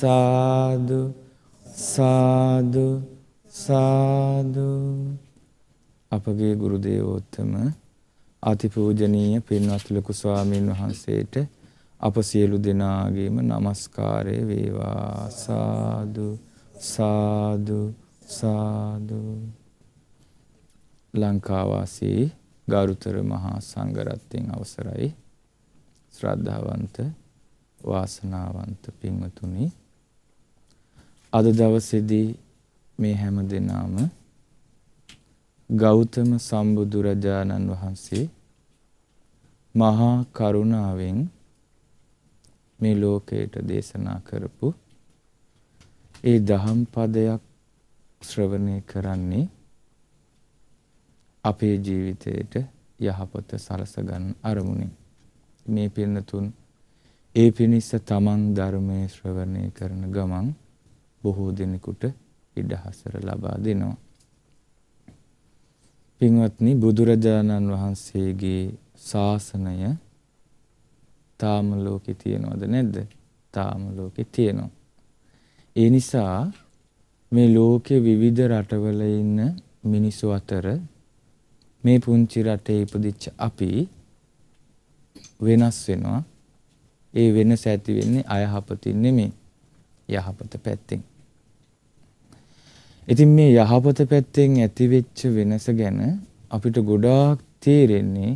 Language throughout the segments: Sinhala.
සාදු සාදු සාදු අපගේ ගුරු දේවෝත්තම අතිපූජනීය පින්වත් ලොකු ස්වාමීන් වහන්සේට අප සියලු දෙනාගේම নমස්කාරය වේවා සාදු සාදු සාදු ලංකාවාසී ගරුතර මහා සංඝරත්නයන් අවසරයි ශ්‍රද්ධාවන්ත වාසනාවන්ත පින්වතුනි අද දවසේදී මේ හැම දෙනාම ගෞතම සම්බුදුරජාණන් වහන්සේ මහා කරුණාවෙන් මේ ලෝකයට දේශනා කරපු ඒ දහම් පදයක් ශ්‍රවණය කරන්නේ අපේ ජීවිතයට යහපත සලසගන්න අරමුණින් මේ පින්නතුන් ඒ පිණිස තමන් ධර්මයේ ශ්‍රවණය කරන ගමන් බොහෝ දෙනෙකුට ඉඩහසර ලබා දෙනවා. පින්වත්නි බුදුරජාණන් වහන්සේගේ ශාසනය තාම ලෝකේ තියනවද නැද්ද? තාම ලෝකේ තියෙනවා. ඒ නිසා මේ ලෝකේ විවිධ රටවල ඉන්න මිනිස්සු අතර මේ පුංචි රටේ ඉපදිච්ච අපි වෙනස් වෙනවා. ඒ වෙනස ඇති වෙන්නේ අයහපතින් නෙමෙයි. යහපත පැත්තෙන්. ඉතින් මේ යහපත පැත්තෙන් ඇතිවෙච්ච වෙනස ගැන අපිට ගොඩාක් තේරෙන්නේ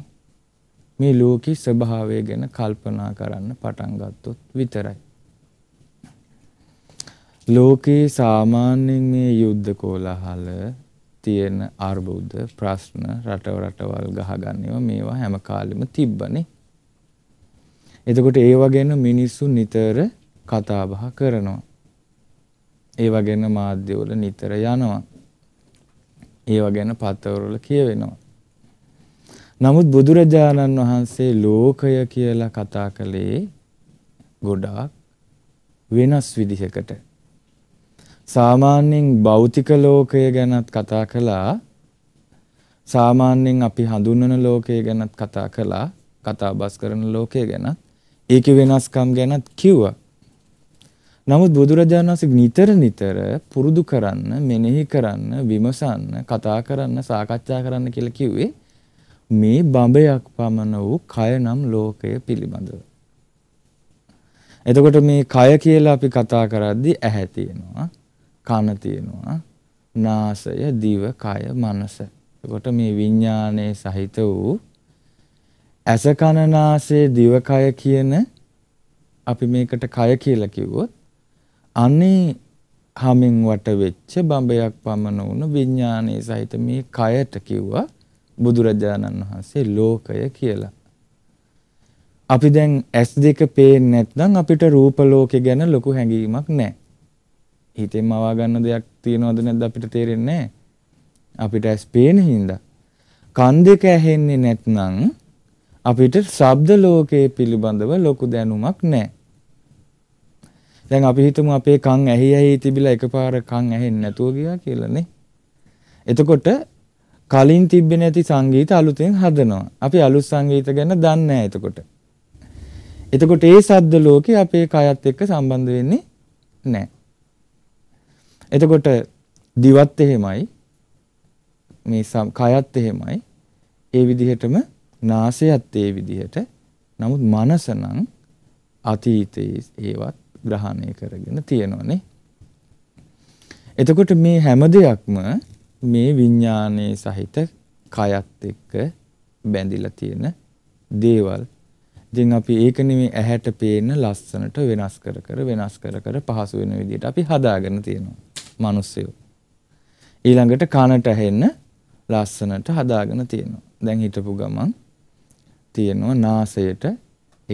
මේ ලෝකී ස්වභාවය ගැන කල්පනා කරන්න පටන් ගත්තොත් විතරයි. ලෝකේ සාමාන්‍යයෙන් මේ යුද්ධ කෝලාහල තියෙන අර්බුද ප්‍රශ්න රටව රටවල් ගහගන්නව මේවා හැම කාලෙම තිබ්බනේ. එතකොට ඒව ගැන මිනිස්සු නිතර කතාබහ කරනවා. ඒවා ගැන මාධ්‍යවල නිතර යනවා. ඒවා ගැන පතවරවල කියවෙනවා. නමුත් බුදුරජාණන් වහන්සේ ලෝකය කියලා කතා කළේ ගොඩාක් වෙනස් විදිහකට. සාමාන්‍යයෙන් භෞතික ලෝකය ගැනත් කතා කළා. සාමාන්‍යයෙන් අපි හඳුන්වන ලෝකය ගැනත් කතා කළා. කතාබස් කරන ලෝකය ගැනත් ඒකේ වෙනස්කම් ගැනත් කිව්වා. නමුත් බුදුරජාණන් වහන්සේ නිතර නිතර පුරුදු කරන්න, මෙනෙහි කරන්න, විමසන්න, කතා කරන්න, සාකච්ඡා කරන්න කියලා කිව්වේ මේ බඹයක් පමණ වූ කය නම් ලෝකය පිළිබඳව. එතකොට මේ කය කියලා අපි කතා කරද්දී ඇහැ තියෙනවා, කන තියෙනවා, නාසය, දිව, කය, මනස. එතකොට මේ විඥානයේ සහිත වූ ඇස කන නාසය දිව කය කියන අපි මේකට කය කියලා කිව්වොත් අනේ හමෙන් වට වෙච්ච බඹයක් පමණ වුණ විඥානයේ සහිත මේ කයට කිව්වා බුදුරජාණන් වහන්සේ ලෝකය කියලා. අපි දැන් ඇස් දෙක පේන්නේ නැත්නම් අපිට රූප ලෝකේ ගැන ලොකු හැඟීමක් නැහැ. හිතෙන්ම අවා ගන්න දෙයක් තියනවද නැද්ද අපිට තේරෙන්නේ නැහැ. අපිට ඇස් පේන හින්දා. කන් දෙක ඇහෙන්නේ නැත්නම් අපිට ශබ්ද ලෝකයේ පිළිබඳව ලොකු දැනුමක් නැහැ. දැන් අපි හිතමු අපේ කන් ඇහි ඇහි තිබිලා එකපාර කන් ඇහෙන්නේ නැතුව ගියා කියලානේ. එතකොට කලින් තිබ්බේ නැති සංගීත අලුතෙන් හදනවා. අපි අලුත් සංගීත ගැන දන්නේ නැහැ එතකොට. එතකොට ඒ සද්ද ලෝකේ අපේ කයත් එක්ක සම්බන්ධ වෙන්නේ නැහැ. එතකොට දිවත් එහෙමයි මේ කයත් එහෙමයි ඒ විදිහටම නාසයත් ඒ විදිහට නමුත් මනස නම් අතීතයේ ඒවත් ග්‍රහණය කරගෙන තියෙනවනේ. එතකොට මේ හැම දෙයක්ම මේ විඤ්ඤාණයේ සහිත කයත් එක්ක බැඳිලා තියෙන දේවල්. ඉතින් අපි ඒක නෙමෙයි ඇහැට පේන ලස්සනට වෙනස් කර කර වෙනස් කර කර පහසු වෙන විදිහට අපි හදාගෙන තියෙනවා. මිනිස්සු. ඊළඟට කනට ඇහෙන්න ලස්සනට හදාගෙන තියෙනවා. දැන් හිටපු ගමන් තියෙනවා නාසයට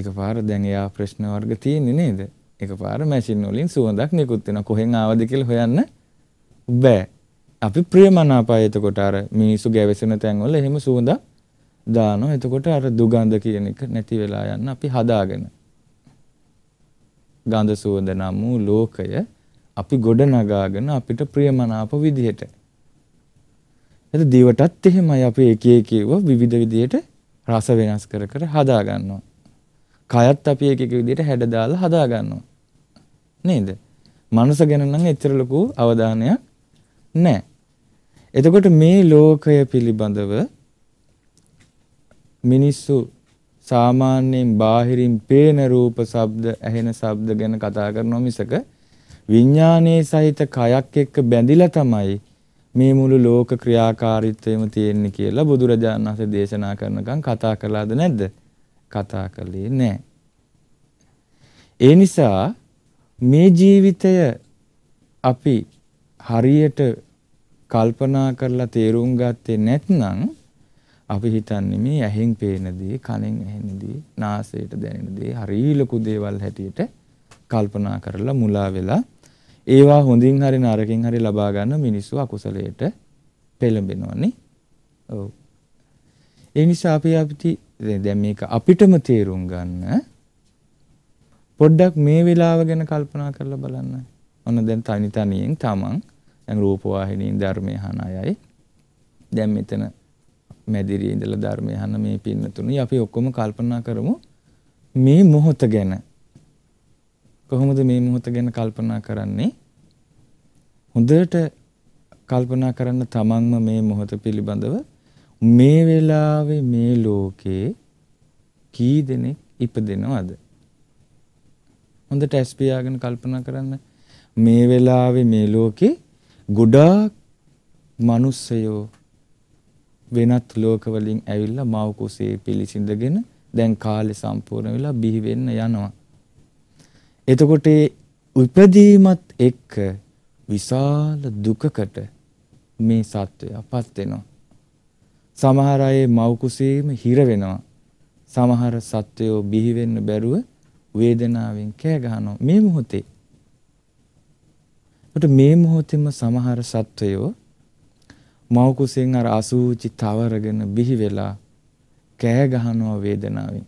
එකපාර දැන් එයා ප්‍රශ්න වර්ග තියෙන්නේ නේද? එකපාර මැෂින් වලින් සුවඳක් නිකුත් වෙනවා. කොහෙන් ආවද කියලා හොයන්න බෑ. අපි ප්‍රියමනාපය එතකොට අර මිනිස්සු ගැවසෙන තැන්වල එහෙම සුවඳක් දානවා. එතකොට අර දුගඳ කියන එක නැති වෙලා යන්න අපි හදාගෙන. ගඳ සුවඳ නම් ලෝකය අපි ගොඩ නගාගෙන අපිට ප්‍රියමනාප විදිහට. එද දිවටත් එහෙමයි අපි එක එක ඒවා විවිධ විදිහට රස වෙනස් කර කර හදා ගන්නවා. කයත් අපි එක එක විදිහට හැඩ දාලා හදා ගන්නවා. නේද? මනුස්ස ගැන නම් එච්චර ලොකු අවධානයක් නැහැ. එතකොට මේ ලෝකය පිළිබඳව මිනිස්සු සාමාන්‍යයෙන් බාහිරින් පේන රූප, ශබ්ද, ඇහෙන ශබ්ද ගැන කතා කරනවා මිසක විඥානයේ සහිත කයක් එක්ක බැඳිලා තමයි මේ මුළු ලෝක ක්‍රියාකාරීත්වයම තියෙන්නේ කියලා බුදුරජාණන් වහන්සේ දේශනා කරනකම් කතා කළාද නැද්ද? කතා කළේ නැහැ. ඒ නිසා මේ ජීවිතය අපි හරියට කල්පනා කරලා තේරුම් ගත්තේ නැත්නම් අපි හිතන්නේ මේ ඇහෙන් පේන දේ කනෙන් ඇහෙන දේ නාසයට දැනෙන දේ හරිය ලොකු දේවල් හැටියට කල්පනා කරලා මුලා වෙලා ඒවා හොඳින් හරි නරකින් හරි ලබා ගන්න මිනිස්සු අකුසලයට පෙළඹෙනවනේ. ඔව්. ඒ නිසා අපි අපිට දැන් මේක අපිටම තේරුම් ගන්න පොඩ්ඩක් මේ වෙලාව ගැන කල්පනා කරලා බලන්න. ඔන්න දැන් තනි තනියෙන් තමන් දැන් රූපවාහිනියෙන් ධර්මය අහන අයයි දැන් මෙතන මැදිරියේ ඉඳලා ධර්මය අහන මේ පින්නතුණි අපි ඔක්කොම කල්පනා කරමු මේ මොහොත ගැන කොහොමද මේ මොහොත ගැන කල්පනා කරන්නේ හොඳට කල්පනා කරන්න තමන්ම මේ මොහොත පිළිබඳව මේ වෙලාවේ මේ ලෝකේ කී දෙනෙක් ඉපදෙනවද හොඳට ඇස් පියාගෙන කල්පනා කරන්න මේ වෙලාවේ මේ ලෝකේ ගොඩාක් මිනිස්සයෝ වෙනත් ලෝකවලින් ඇවිල්ලා මව කුසේ පිළිසිඳගෙන දැන් කාලේ සම්පූර්ණ වෙලා බිහි වෙන්න යනවා. එතකොට උපදීමත් එක්ක විශාල දුකකට මේ සත්වයාපත් වෙනවා. සමහර අය මව කුසේම හිර වෙනවා. සමහර සත්වයෝ බිහි වෙන්න බැරුව වේදනාවෙන් කෑ ගහනවා මේ මොහොතේ. ඒකට මේ මොහොතේම සමහර සත්වයෝ මව කුසෙන් අර අසූචි තවරගෙන බිහි වෙලා කෑ ගහනවා වේදනාවෙන්.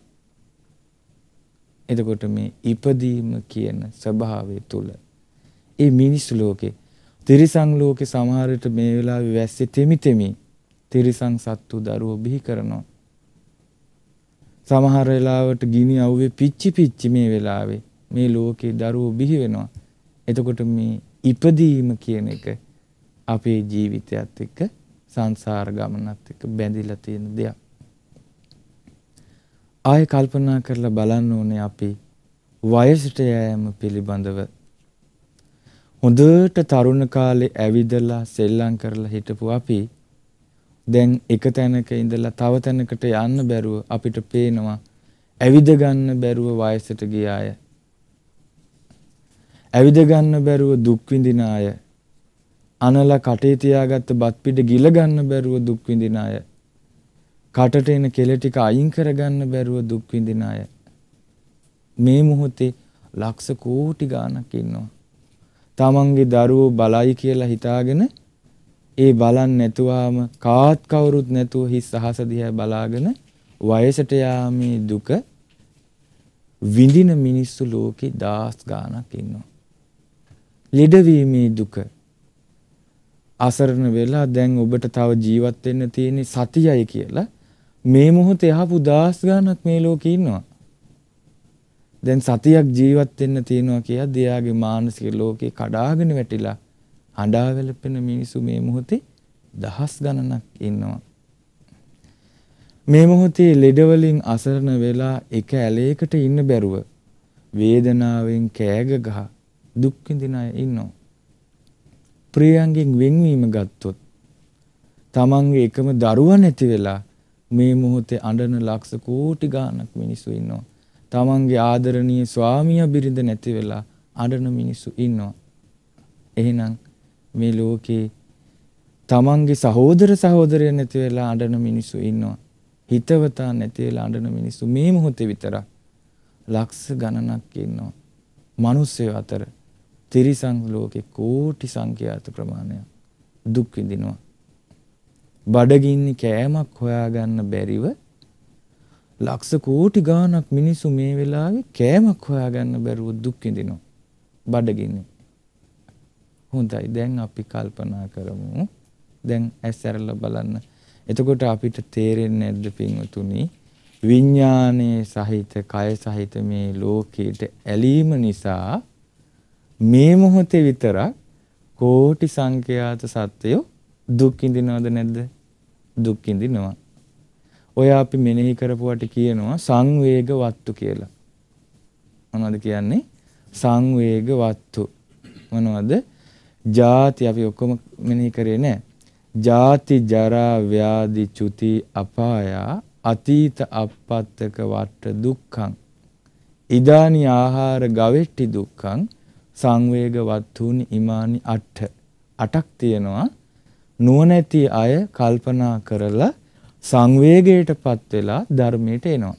එතකොට මේ ඉපදීම කියන ස්වභාවය තුල ඒ මිනිස් ලෝකේ තිරිසන් ලෝකේ සමහරට මේ වෙලාවේ වැස්සේ තෙමි තෙමි තිරිසන් සත්තු දරුවෝ බිහි කරනවා. සමහර වෙලාවට ගිනි අවුවේ පිච්චි පිච්චි මේ වෙලාවේ මේ ලෝකේ දරුවෝ බිහි වෙනවා. එතකොට මේ ඉපදීම කියන එක අපේ ජීවිතයත් එක්ක සංසාර ගමනත් එක්ක බැඳිලා තියෙන දෙයක්. ආයෙ කල්පනා කරලා බලන්න ඕනේ අපි වයසට යෑම පිළිබඳව හොඳට තරුණ කාලේ ඇවිදලා සෙල්ලම් කරලා හිටපු අපි දැන් එක තැනක ඉඳලා තව තැනකට යන්න බැරුව අපිට පේනවා ඇවිද ගන්න බැරුව වයසට ගිය අය ඇවිද ගන්න බැරුව දුක් විඳින අය අනලා කටේ තියාගත්ත බත් පිට ගිල ගන්න බැරුව දුක් විඳින අය කටට එන කෙල ටික අයින් කර ගන්න බැරුව දුක් විඳින අය මේ මොහොතේ ලක්ෂ කෝටි ගාණක් ඉන්නවා තමන්ගේ දරුවෝ බලයි කියලා හිතාගෙන ඒ බලන් නැතුවාම කාත් කවුරුත් නැතුව හිස් අහස දිහා බලාගෙන වයසට යාමේ දුක විඳින මිනිස්සු ලෝකේ දාස් ගාණක් ඉන්නවා. ලෙඩවීමේ දුක අසරණ වෙලා දැන් ඔබට තව ජීවත් වෙන්න තියෙන සතියයි කියලා මේ මොහොතේ ආපු දාස් ගාණක් මේ ලෝකේ ඉන්නවා. දැන් සතියක් ජීවත් වෙන්න තියෙනවා කියද්දී එයාගේ මානසික ලෝකේ කඩාගෙන වැටිලා හඬා වැළපෙන මිනිසු මේ මොහොතේ දහස් ගණනක් ඉන්නවා. මේ මොහොතේ ලෙඩ වලින් අසරණ වෙලා එක ඇලයකට ඉන්න බැරුව වේදනාවෙන් කෑග ගහ දුක් විඳින අය ඉන්නවා. ප්‍රියයන්ගෙන් වෙන්වීම ගත්තොත් තමන්ගේ එකම දරුවා නැති වෙලා මේ මොහොතේ අඬන ලක්ෂ කෝටි ගාණක් මිනිස්සු ඉන්නවා. තමන්ගේ ආදරණීය ස්වාමියා බිරිඳ නැති වෙලා අඬන මිනිස්සු ඉන්නවා. එහෙනම් මේ ලෝකේ තමන්ගේ සහෝදර සහෝදරය නැති වෙලා අඬන මිනිස්සු ඉන්නවා. හිතවතා නැති වෙලා අඬන මිනිස්සු මේ මොහොතේ විතරක් ලක්ෂ ගණනක් ඉන්නවා. මිනිස්සු අතර තිරිසන් ලෝකේ කෝටි සංඛ්‍යාත ප්‍රමාණයක් දුක් විඳිනවා. බඩගින්නේ කෑමක් හොයාගන්න බැරිව ලක්ෂ කෝටි ගාණක් මිනිස්සු මේ වෙලාවේ කෑමක් හොයාගන්න බැරුව දුක් විඳිනවා. බඩගින්නේ හොඳයි දැන් අපි කල්පනා කරමු දැන් ඇස් ඇරලා බලන්න එතකොට අපිට තේරෙන්නේ නැද්ද පින්වතුනි විඥානයේ සහිත කය සහිත මේ ලෝකයට ඇලීම නිසා මේ මොහොතේ විතරක් කෝටි සංඛ්‍යාත සත්වයෝ දුක් විඳිනවද නැද්ද දුක් විඳිනවා ඔය අපි මෙනෙහි කරපුවට කියනවා සංවේග වත්තු කියලා මොනවද කියන්නේ සංවේග වත්තු මොනවද ජාති අපි ඔක්කොම මෙනෙහි කරේ නෑ. ජාති ජරා ව්‍යාධි චුති අපාය අතීත අපත්තක වට දුක්ඛං ඉදානි ආහාර ගවෙට්ටි දුක්ඛං සංවේග වත්තුනි ඉමානි අට අටක් තියෙනවා නුවණැති අය කල්පනා කරලා සංවේගයටපත් වෙලා ධර්මයට එනවා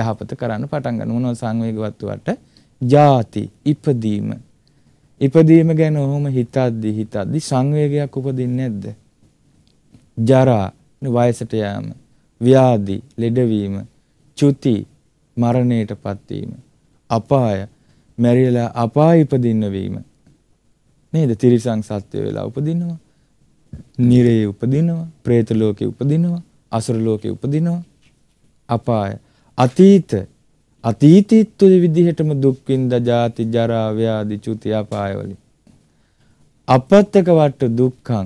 යහපත කරන්න පටන් ගන්න මොනවා සංවේගවත් වට ජාති ඉපදීම ඉපදීම ගැන ඔහොම හිතද්දි හිතද්දි සංවේගයක් උපදින්නේ නැද්ද? ජරා, වයසට යාම, ව්‍යාධි, ලෙඩවීම, චුති, මරණයටපත් වීම, අපාය, මැරිලා අපාය ඉපදින්න වීම. නේද? තිරිසං සත්‍ය වෙලා උපදිනවා. නිරේ උපදිනවා, പ്രേත ලෝකේ උපදිනවා, අසුර ලෝකේ උපදිනවා. අපාය, අතීත අතීතීත් ඔය විදිහටම දුක්වින්ද ජාති ජරා ව්‍යාධි චුති අපායවලින් අපත්තක වට දුක්ඛං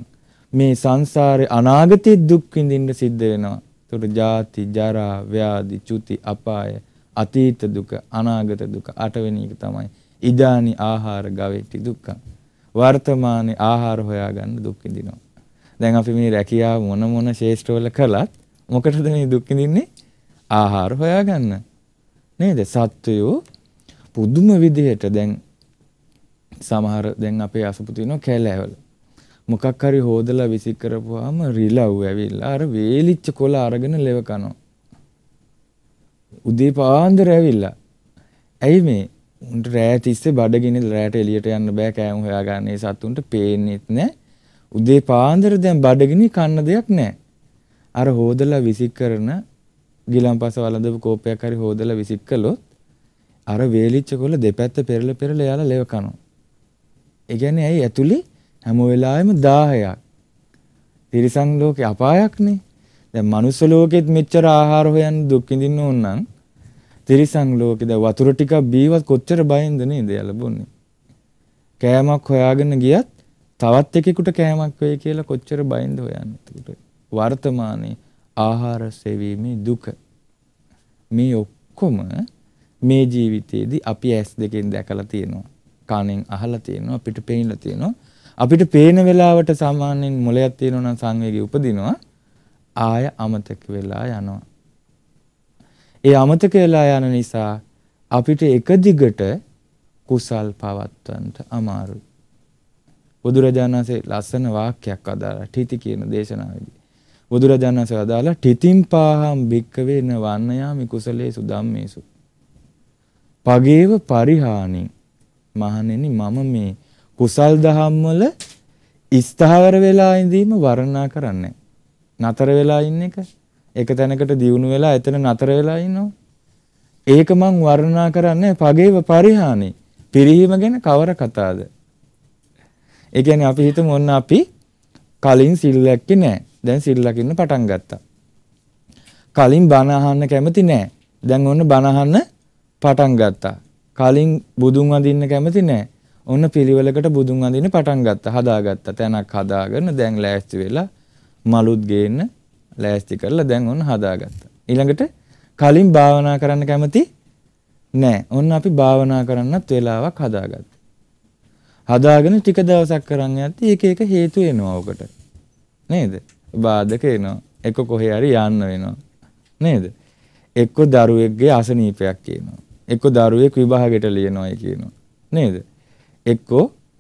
මේ සංසාරේ අනාගතයේ දුක් විඳින්න සිද්ධ වෙනවා. ඒතකොට ජාති ජරා ව්‍යාධි චුති අපාය අතීත දුක අනාගත දුක අටවෙනි එක තමයි ඉදානි ආහාර ගවේටි දුක්ඛං. වර්තමානයේ ආහාර හොයාගන්න දුක් විඳිනවා. දැන් අපි මේ රැකියාව මොන මොන ශේෂ්ඨවල කළත් මොකටද මේ දුක් විඳින්නේ? ආහාර හොයාගන්න. නේද සත්වයෝ පුදුම විදිහට දැන් සමහර දැන් අපේ අසපු තියෙනවා කැලෑවල මොකක් හරි හොදලා විසි කරපුවාම රිලව් ඇවිල්ලා අර වේලිච්ච කොළ අරගෙන ලෙව කනවා උදේ පාන්දර ඇවිල්ලා ඇයි මේ උන්ට රෑ තිස්සේ බඩගිනිද රෑට එළියට යන්න බෑ කෑම හොයාගන්න ඒ සතුන්ට පේන්නෙත් නැහැ උදේ පාන්දර දැන් බඩගිනි කන්න දෙයක් නැහැ අර හොදලා විසි කරන ගිලම්පස වළඳපු කෝපයක් හරි හොදලා විසිට කළොත් අර වේලිච්ච කොල්ල දෙපැත්ත පෙරල පෙරල යාලා ලෙව කනවා. ඒ කියන්නේ ඇයි ඇතුලේ හැම වෙලාවෙම 1000ක්. තිරිසන් ලෝකේ අපායක්නේ. දැන් මනුස්ස ලෝකෙත් මෙච්චර ආහාර හොයන් දුක් විඳින්න ඕන නම් තිරිසන් ලෝකේ දැන් වතුර ටිකක් බීවත් කොච්චර බයින්ද නේද යලබුන්නේ. කෑමක් හොයාගෙන ගියත් තවත් එකෙකුට කෑමක් වෙයි කියලා කොච්චර බයින්ද හොයන්නේ. වර්තමානයේ ආහාර සෙවීමේ දුක මේ ඔක්කොම මේ ජීවිතයේදී අපි ඇස් දෙකෙන් දැකලා තියෙනවා කනෙන් අහලා තියෙනවා අපිට පේනලා තියෙනවා අපිට පේන වෙලාවට සාමාන්‍යයෙන් මොලයක් තියෙනවා නම් සංවේගය උපදිනවා ආය අමතක වෙලා යනවා ඒ අමතක වෙලා යන නිසා අපිට එක දිගට කුසල් පවත්වන්නට අමාරුයි බුදුරජාණන්සේ ලස්සන වාක්‍යයක් අදාලා ඨිති කියන දේශනාවේදී බුදුරජාණන් වහන්සේ අදාලා තිතින් පාහම් භික්කවේන වන්නයාමි කුසලේ සුදම්මේසු. පගේව පරිහානි මහණෙනි මම මේ කුසල් දහම් වල ස්ථාවර වෙලා ඉඳීම වර්ණනා කරන්නේ. නතර වෙලා ඉන්න එක එක තැනකට දියුණු වෙලා එතන නතර වෙලා ඉන්නවා. ඒක මං වර්ණනා කරන්නේ පගේව පරිහානි. පිරිහීම ගැන කවර කතාවද? ඒ කියන්නේ අපි හිතමු ඔන්න අපි කලින් සිල් දැක්කේ නැහැ. දැන් සිල් ලකින්න පටන් ගත්තා. කලින් බණ අහන්න කැමති නෑ. දැන් ඔන්න බණ අහන්න පටන් ගත්තා. කලින් බුදුන් වඳින්න කැමති නෑ. ඔන්න පිළිවෙලකට බුදුන් වඳින්න පටන් ගත්තා. හදාගත්තා. තැනක් හදාගෙන දැන් ලෑස්ති වෙලා මලුත් ගේන්න ලෑස්ති කරලා දැන් ඔන්න හදාගත්තා. ඊළඟට කලින් භාවනා කරන්න කැමති නෑ. ඔන්න අපි භාවනා කරන්නත් වෙලාවක් හදාගත්තා. හදාගෙන ටික දවසක් කරන් යද්දී එක එක හේතු එනවා ඔකට. නේද? බාධක එනවා. එක කොහේ හරි යන්න වෙනවා. නේද? එක්ක දරුවෙක්ගේ අසනීපයක් කියනවා. එක්ක දරුවෙක් විභාගයට ලියනවායි කියනවා. නේද? එක්ක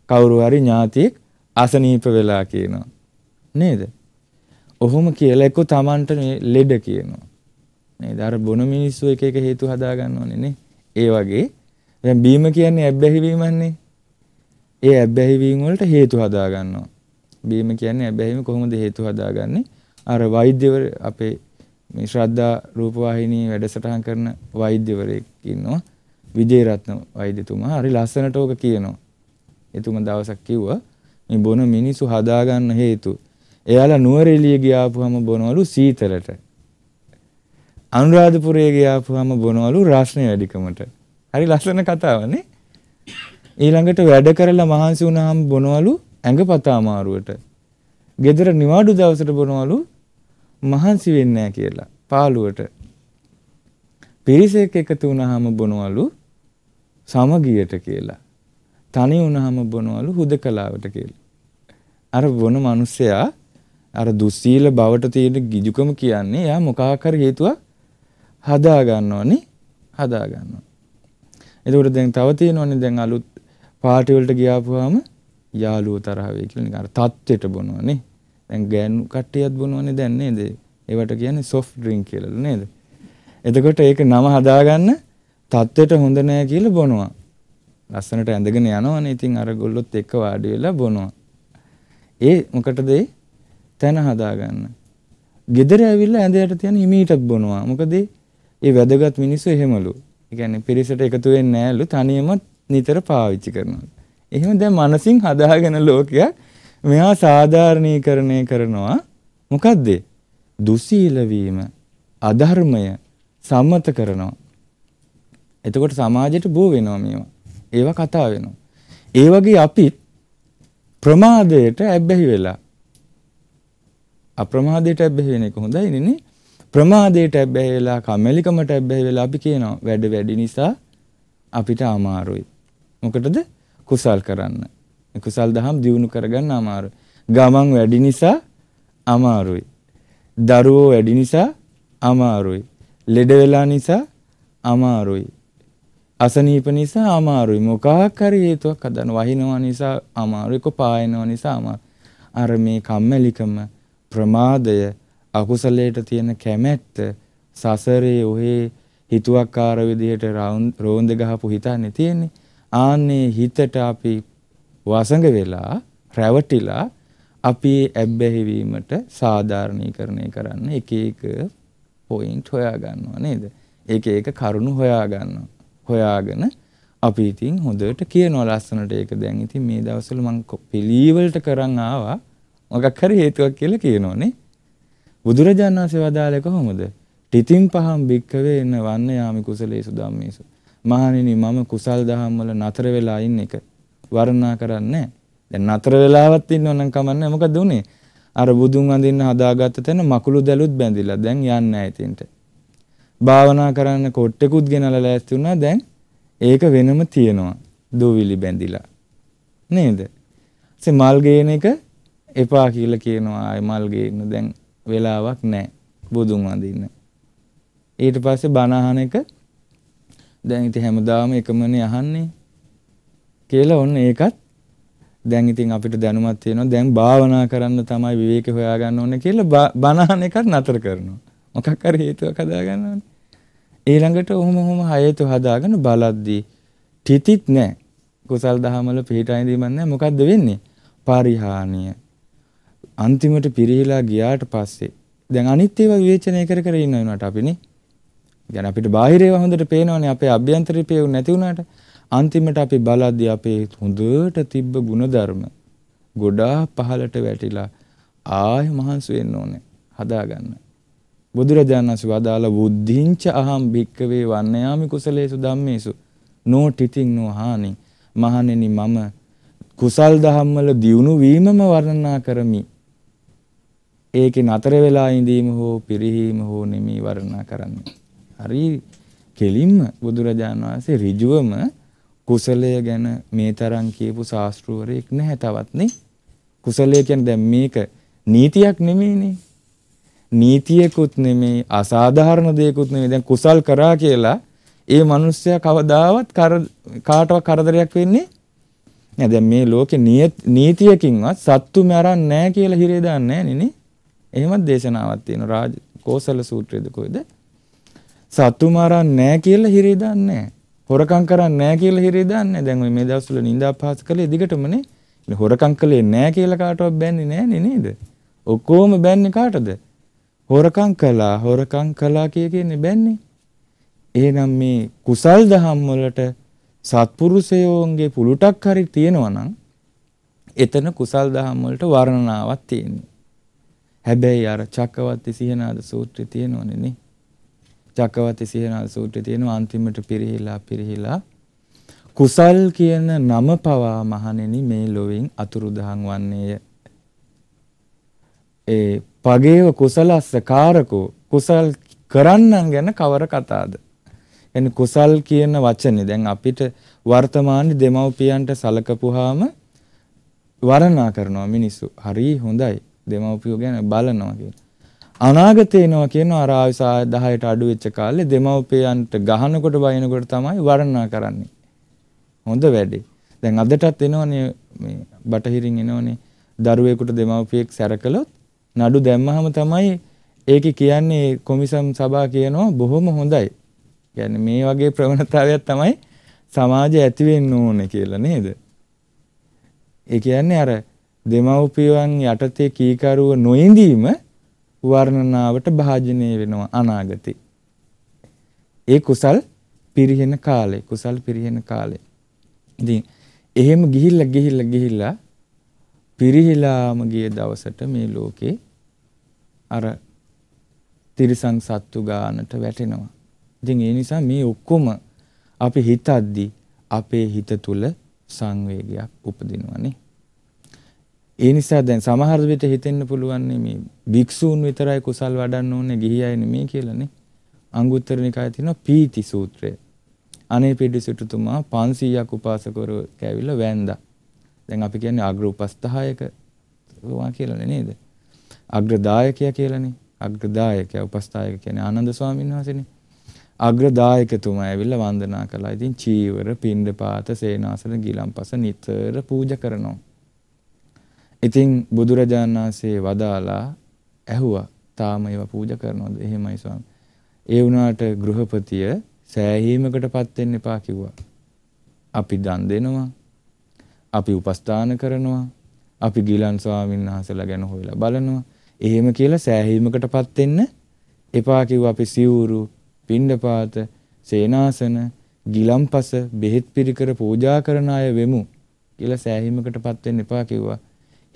කවුරු හරි ඥාතියෙක් අසනීප වෙලා කියනවා. නේද? ඔහොම කියලා එක්ක Tamanට ලෙඩ කියනවා. නේද? අර බොන මිනිස්සු එක එක හේතු හදා ගන්නවනේ නේ. ඒ වගේ දැන් බීම කියන්නේ ඇබ්බැහි වීමන්නේ. ඒ ඇබ්බැහි වීම වලට හේතු හදා ගන්නවා. බීම කියන්නේ ඇබැහිම කොහොමද හේතු හදාගන්නේ අර වෛද්‍යවර අපේ මේ ශ්‍රද්ධා රූපවාහිනී වැඩසටහන් කරන වෛද්‍යවරයෙක් ඉන්නවා විජේරත්න වෛද්‍යතුමා හරි ලස්සනට ඕක කියනවා එතුමා දවසක් කිව්වා මේ බොන මිනිසු හදාගන්න හේතු එයාලා නුවරඑළිය ගියාපුවම බොනවලු සීතලට අනුරාධපුරේ ගියාපුවම බොනවලු රස්නේ වැඩිකමට හරි ලස්සන කතාවනේ ඊළඟට වැඩ කරලා මහන්සි වුණාම බොනවලු ඇඟපතා අමාරුවට ගෙදර නිවාඩු දවසට බොනවලු මහන්සි වෙන්නේ කියලා පාළුවට පිරිසෙක් එකතු වුණාම බොනවලු සමගියට කියලා තනි වුණාම බොනවලු හුදකලාවට කියලා අර බොන මිනිස්සයා අර දුස්සීල බවට තියෙන ගිජුකම කියන්නේ එයා මොකක් හරි හේතුවක් හදා ගන්නවනේ හදා ගන්නවා. එතකොට දැන් තව තියෙනවනේ දැන් අලුත් පාටි වලට ගියාපුවාම යාළුවෝ තරහ වෙයි කියලා නිකන් අර තත්ත්වෙට බොනවනේ. දැන් ගෑනු කට්ටියත් බොනවනේ දැන් නේද? ඒවට කියන්නේ soft drink කියලා නේද? එතකොට ඒක නම හදාගන්න තත්ත්වෙට හොඳ නෑ කියලා බොනවා. ලස්සනට ඇඳගෙන යනවනේ. ඉතින් අර ගොල්ලොත් එක්ක වාඩි වෙලා බොනවා. ඒ මොකටද තැන හදාගන්න. ගෙදර ඇවිල්ලා ඇඳයට තියන හිමීටත් බොනවා. මොකද ඒ වැදගත් මිනිස්සු එහෙමලු. ඒ කියන්නේ පිරිසට එකතු වෙන්නේ නෑලු තනියම නිතර පාවිච්චි කරනවා. එහෙම දැන් මනසින් හදාගෙන ලෝකයක් මෙයා සාධාරණීකරණය කරනවා මොකද්ද? දුසීල වීම අධර්මය සම්මත කරනවා. එතකොට සමාජයට බෝ වෙනවා මේවා. ඒවා කතා වෙනවා. ඒ වගේ අපි ප්‍රමාදයට ඇබ්බැහි වෙලා අප්‍රමාදයට ඇබ්බැහි වෙන එක හොඳයි නේ ප්‍රමාදයට ඇබ්බැහි වෙලා කම්මැලිකමට ඇබ්බැහි වෙලා අපි කියනවා වැඩ වැඩි නිසා අපිට අමාරුයි. මොකටද? කුසල් කරන්න. කුසල් දහම් දියුණු කරගන්න අමාරුයි. ගමන් වැඩි නිසා අමාරුයි. දරුවෝ වැඩි නිසා අමාරුයි. ලෙඩ වෙලා නිසා අමාරුයි. අසනීප නිසා අමාරුයි මොකක් හරි හේතුවක් හදන්න වහිනවා නිසා අමාරුයි කො පායනවා නිසා අමාරුයි අර මේ කම්මැලිකම ප්‍රමාදය අකුසලයට තියෙන කැමැත්ත සසරේ ඔහේ හිතුවක්කාර විදිහට රෝන්ද ගහපු හිතන්නේ තියෙන්නේ ආන්නේ හිතට අපි වසඟ වෙලා රැවටිලා අපි ඇබ්බැහි වීමට සාධාරණීකරණය කරන්න එක එක පොයින්ට් හොයා ගන්නවා නේද? එක එක කරුණු හොයා ගන්නවා. හොයාගෙන අපි ඉතින් හොඳට කියනවා ලස්සනට ඒක දැන් ඉතින් මේ දවස්වල මම පිළිවෙලට කරන් ආවා මොකක් හරි හේතුවක් කියලා කියනෝනේ. බුදුරජාණන් වහන්සේ වදාළේ කොහොමද? තිතින් පහම් භික්කවේ එන වන්න යාමි කුසලේසු ධම්මේසු මහණෙනි මම කුසල් දහම් වල නතර වෙලා ඉන්න එක වර්ණනා කරන්නේ දැන් නතර වෙලාවත් ඉන්නව නම් කමන්නේ මොකද උනේ අර බුදුන් වඳින්න හදාගත්ත තැන මකුළු දැලුත් බැඳිලා දැන් යන්නේ නැහැ එතෙන්ට භාවනා කරන්න කොට්ටෙකුත් ගෙනලා ලෑස්ති වුණා දැන් ඒක වෙනම තියෙනවා දෝවිලි බැඳිලා නේද ඉතින් මල් ගේන එක එපා කියලා කියනවා ආයි මල් ගේන්න දැන් වෙලාවක් නැහැ බුදුන් වඳින්න ඊට පස්සේ බණ එක දැන් ඉතින් හැමදාම එකමනේ අහන්නේ කියලා ඔන්න ඒකත් දැන් ඉතින් අපිට දැනුමක් තියෙනවා දැන් භාවනා කරන්න තමයි විවේක හොයාගන්න ඕනේ කියලා බනහන එකත් නතර කරනවා මොකක් හරි හේතුවක් හදාගන්න ඕනේ ඊළඟට ඔහොම ඔහොම හේතු හදාගෙන බලද්දී තිතිත් නැහැ කුසල් දහමල පිටයින් දීමක් නැහැ මොකද්ද වෙන්නේ පරිහානිය අන්තිමට පිරිහිලා ගියාට පස්සේ දැන් අනිත් ඒවා විවේචනය කර කර ඉන්න වෙනවට අපිනේ يعني අපිට බාහිරේව හොඳට පේනවනේ අපේ අභ්‍යන්තරේ පේන්නේ නැති වුණාට අන්තිමට අපි බලද්දී අපේ හොඳට තිබ්බ ಗುಣධර්ම ගොඩාක් පහලට වැටිලා ආය මහන්සි වෙන්න ඕනේ හදාගන්න. බුදුරජාණන් වහන්සේ වදාළ බුද්ධිංච අහම් භික්කවේ වන්නයාමි කුසලේසු ධම්මේසු නෝ ටිතින් නෝ හානි මහණෙනි මම කුසල් දහම්වල දියුණු වීමම වර්ණනා කරමි. ඒකේ නතර වෙලා ඉඳීම හෝ පිරිහීම හෝ නෙමී වර්ණනා කරන්නේ. හරි කෙලින්ම බුදුරජාණන් වහන්සේ ඍජුවම කුසලය ගැන මේ තරම් කියපු ශාස්ත්‍රවරයෙක් නැහැ තවත් නේ. කුසලය කියන්නේ දැන් මේක නීතියක් නෙමෙයිනේ. නීතියකුත් නෙමෙයි අසාධාරණ දෙයක්කුත් නෙමෙයි. දැන් කුසල් කරා කියලා ඒ මනුස්සයා කවදාවත් කාටවත් කරදරයක් වෙන්නේ නෑ. දැන් මේ ලෝකේ නීතියකින්වත් සත්තු මරන්නේ නැහැ කියලා හිරේ දාන්නේ නෑනේ නේ. එහෙමත් දේශනාවක් තියෙනවා රාජ කෝසල සූත්‍රයේද කොහෙද? සතු මරන්නේ නැහැ කියලා හිරේ දාන්නේ හොරකම් කරන්නේ නැහැ කියලා හිරේ දාන්නේ දැන් මේ දවස්වල නිඳා පහස් කළේ දිගටමනේ හොරකම් කළේ නැහැ කියලා කාටවත් බැන්නේ නැහනේ නේද ඔක්කොම බැන්නේ කාටද හොරකම් කළා හොරකම් කළා කිය කියන්නේ බැන්නේ එහෙනම් මේ කුසල් දහම් වලට සත්පුරුෂයෝන්ගේ පුලුටක් හරි තියෙනවා නම් එතන කුසල් දහම් වලට වර්ණනාවක් තියෙනවා. හැබැයි අර චක්කවර්ති සිහනාද සූත්‍රය තියෙනවනේ නේ. චක්කවති සිහිනල් සූත්‍රයේ තියෙනවා අන්තිමට පිරිහිලා පිරිහිලා කුසල් කියන නම පවා මහණෙනි මේ ලොවින් අතුරුදහන් වන්නේය. ඒ පගේව කුසලස්ස කාරකෝ කුසල් කරන්නන් ගැන කවර කතාද? එනි කුසල් කියන වචනේ දැන් අපිට වර්තමාන දෙමව්පියන්ට සලකපුවාම වර්ණනා කරනවා මිනිස්සු. හරි හොඳයි. දෙමව්පියෝ ගැන බලනවා කියලා. අනාගතේ එනවා කියන අර ආයුෂ 10ට අඩු වෙච්ච කාලේ දෙමව්පියන්ට ගහනකොට බයිනකොට තමයි වර්ණනා කරන්නේ. හොඳ වැඩේ. දැන් අදටත් එනවනේ මේ බටහිරින් එනවනේ දරුවෙකුට දෙමව්පියෙක් සැරකලොත් නඩු දැම්මහම තමයි ඒකේ කියන්නේ කොමිසම් සභා කියනවා බොහොම හොඳයි. කියන්නේ මේ වගේ ප්‍රවණතාවයක් තමයි සමාජය ඇති වෙන්න ඕනේ කියලා නේද? ඒ කියන්නේ අර දෙමව්පියන් යටතේ කීකරුව නොඉඳීම වර්ණනාවට භාජනය වෙනවා අනාගතේ. ඒ කුසල් පිරිහෙන කාලේ කුසල් පිරිහෙන කාලේ. ඉතින් එහෙම ගිහිල්ලා ගිහිල්ලා ගිහිල්ලා පිරිහිලාම ගිය දවසට මේ ලෝකේ අර තිරිසන් සත්තු ගානට වැටෙනවා. ඉතින් ඒ නිසා මේ ඔක්කොම අපි හිතද්දී අපේ හිත තුල සංවේගයක් උපදිනවනේ. ඒ නිසා දැන් සමහර විට හිතෙන්න පුළුවන් මේ භික්ෂූන් විතරයි කුසල් වඩන්න ඕනේ ගිහි අය නෙමෙයි කියලානේ. අංගුත්තර නිකායේ තියෙන පීති සූත්‍රය. අනේ පිඩිසිටුතුමා 500ක් උපාසකවරු කැවිලා වැන්දා. දැන් අපි කියන්නේ අග්‍ර උපස්ථායක වුණා කියලානේ නේද? අග්‍රදායකයා කියලානේ. අග්‍රදායකයා උපස්ථායක කියන්නේ ආනන්ද ස්වාමීන් වහන්සේනේ. අග්‍රදායකතුමා ඇවිල්ලා වන්දනා කළා. ඉතින් චීවර, පින්ඩපාත, සේනාසන, ගිලම්පස නිතර පූජා කරනවා. ඉතින් බුදුරජාණන් වහන්සේ වදාලා ඇහුවා තාම ඒවා පූජා කරනවද? එහෙමයි ස්වාමී. ඒ වුණාට ගෘහපතිය සෑහීමකටපත් වෙන්න එපා කිව්වා. අපි දන් දෙනවා. අපි උපස්ථාන කරනවා. අපි ගිලන් ස්වාමීන් වහන්සේලා ගැන හොයලා බලනවා. එහෙම කියලා සෑහීමකටපත් වෙන්න එපා කිව්වා අපි සිවුරු, පිණ්ඩපාත, සේනාසන, ගිලම්පස, බෙහෙත් පිරිකර පූජා කරන අය වෙමු කියලා සෑහීමකටපත් වෙන්න එපා කිව්වා.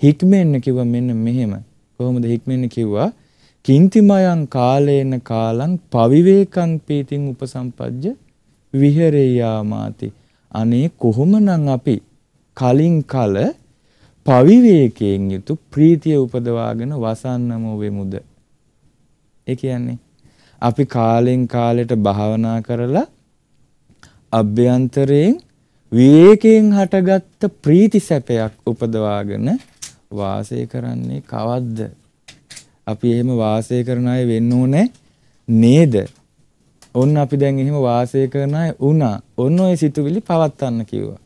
හික්මෙන්න කිව්වා මෙන්න මෙහෙම. කොහොමද හික්මෙන්න කිව්වා? කිංතිමයන් කාලේන කාලං පවිවේකං පීතිං උපසම්පජ්ජ විහෙරෙයා මාති අනේ කොහොමනම් අපි කලින් කල පවිවේකයෙන් යුතු ප්‍රීතිය උපදවාගෙන වසන්නම වෙමුද ඒ කියන්නේ අපි කාලෙන් කාලයට භාවනා කරලා අභ්‍යන්තරයෙන් විවේකයෙන් හටගත්ත ප්‍රීති සැපයක් උපදවාගෙන වාසය කරන්නේ කවද්ද? අපි එහෙම වාසය කරන අය වෙන්න ඕනේ නේද? ඔන්න අපි දැන් එහෙම වාසය කරන අය වුණා. ඔන්න ඔය සිතුවිලි පවත්තන්න කිව්වා.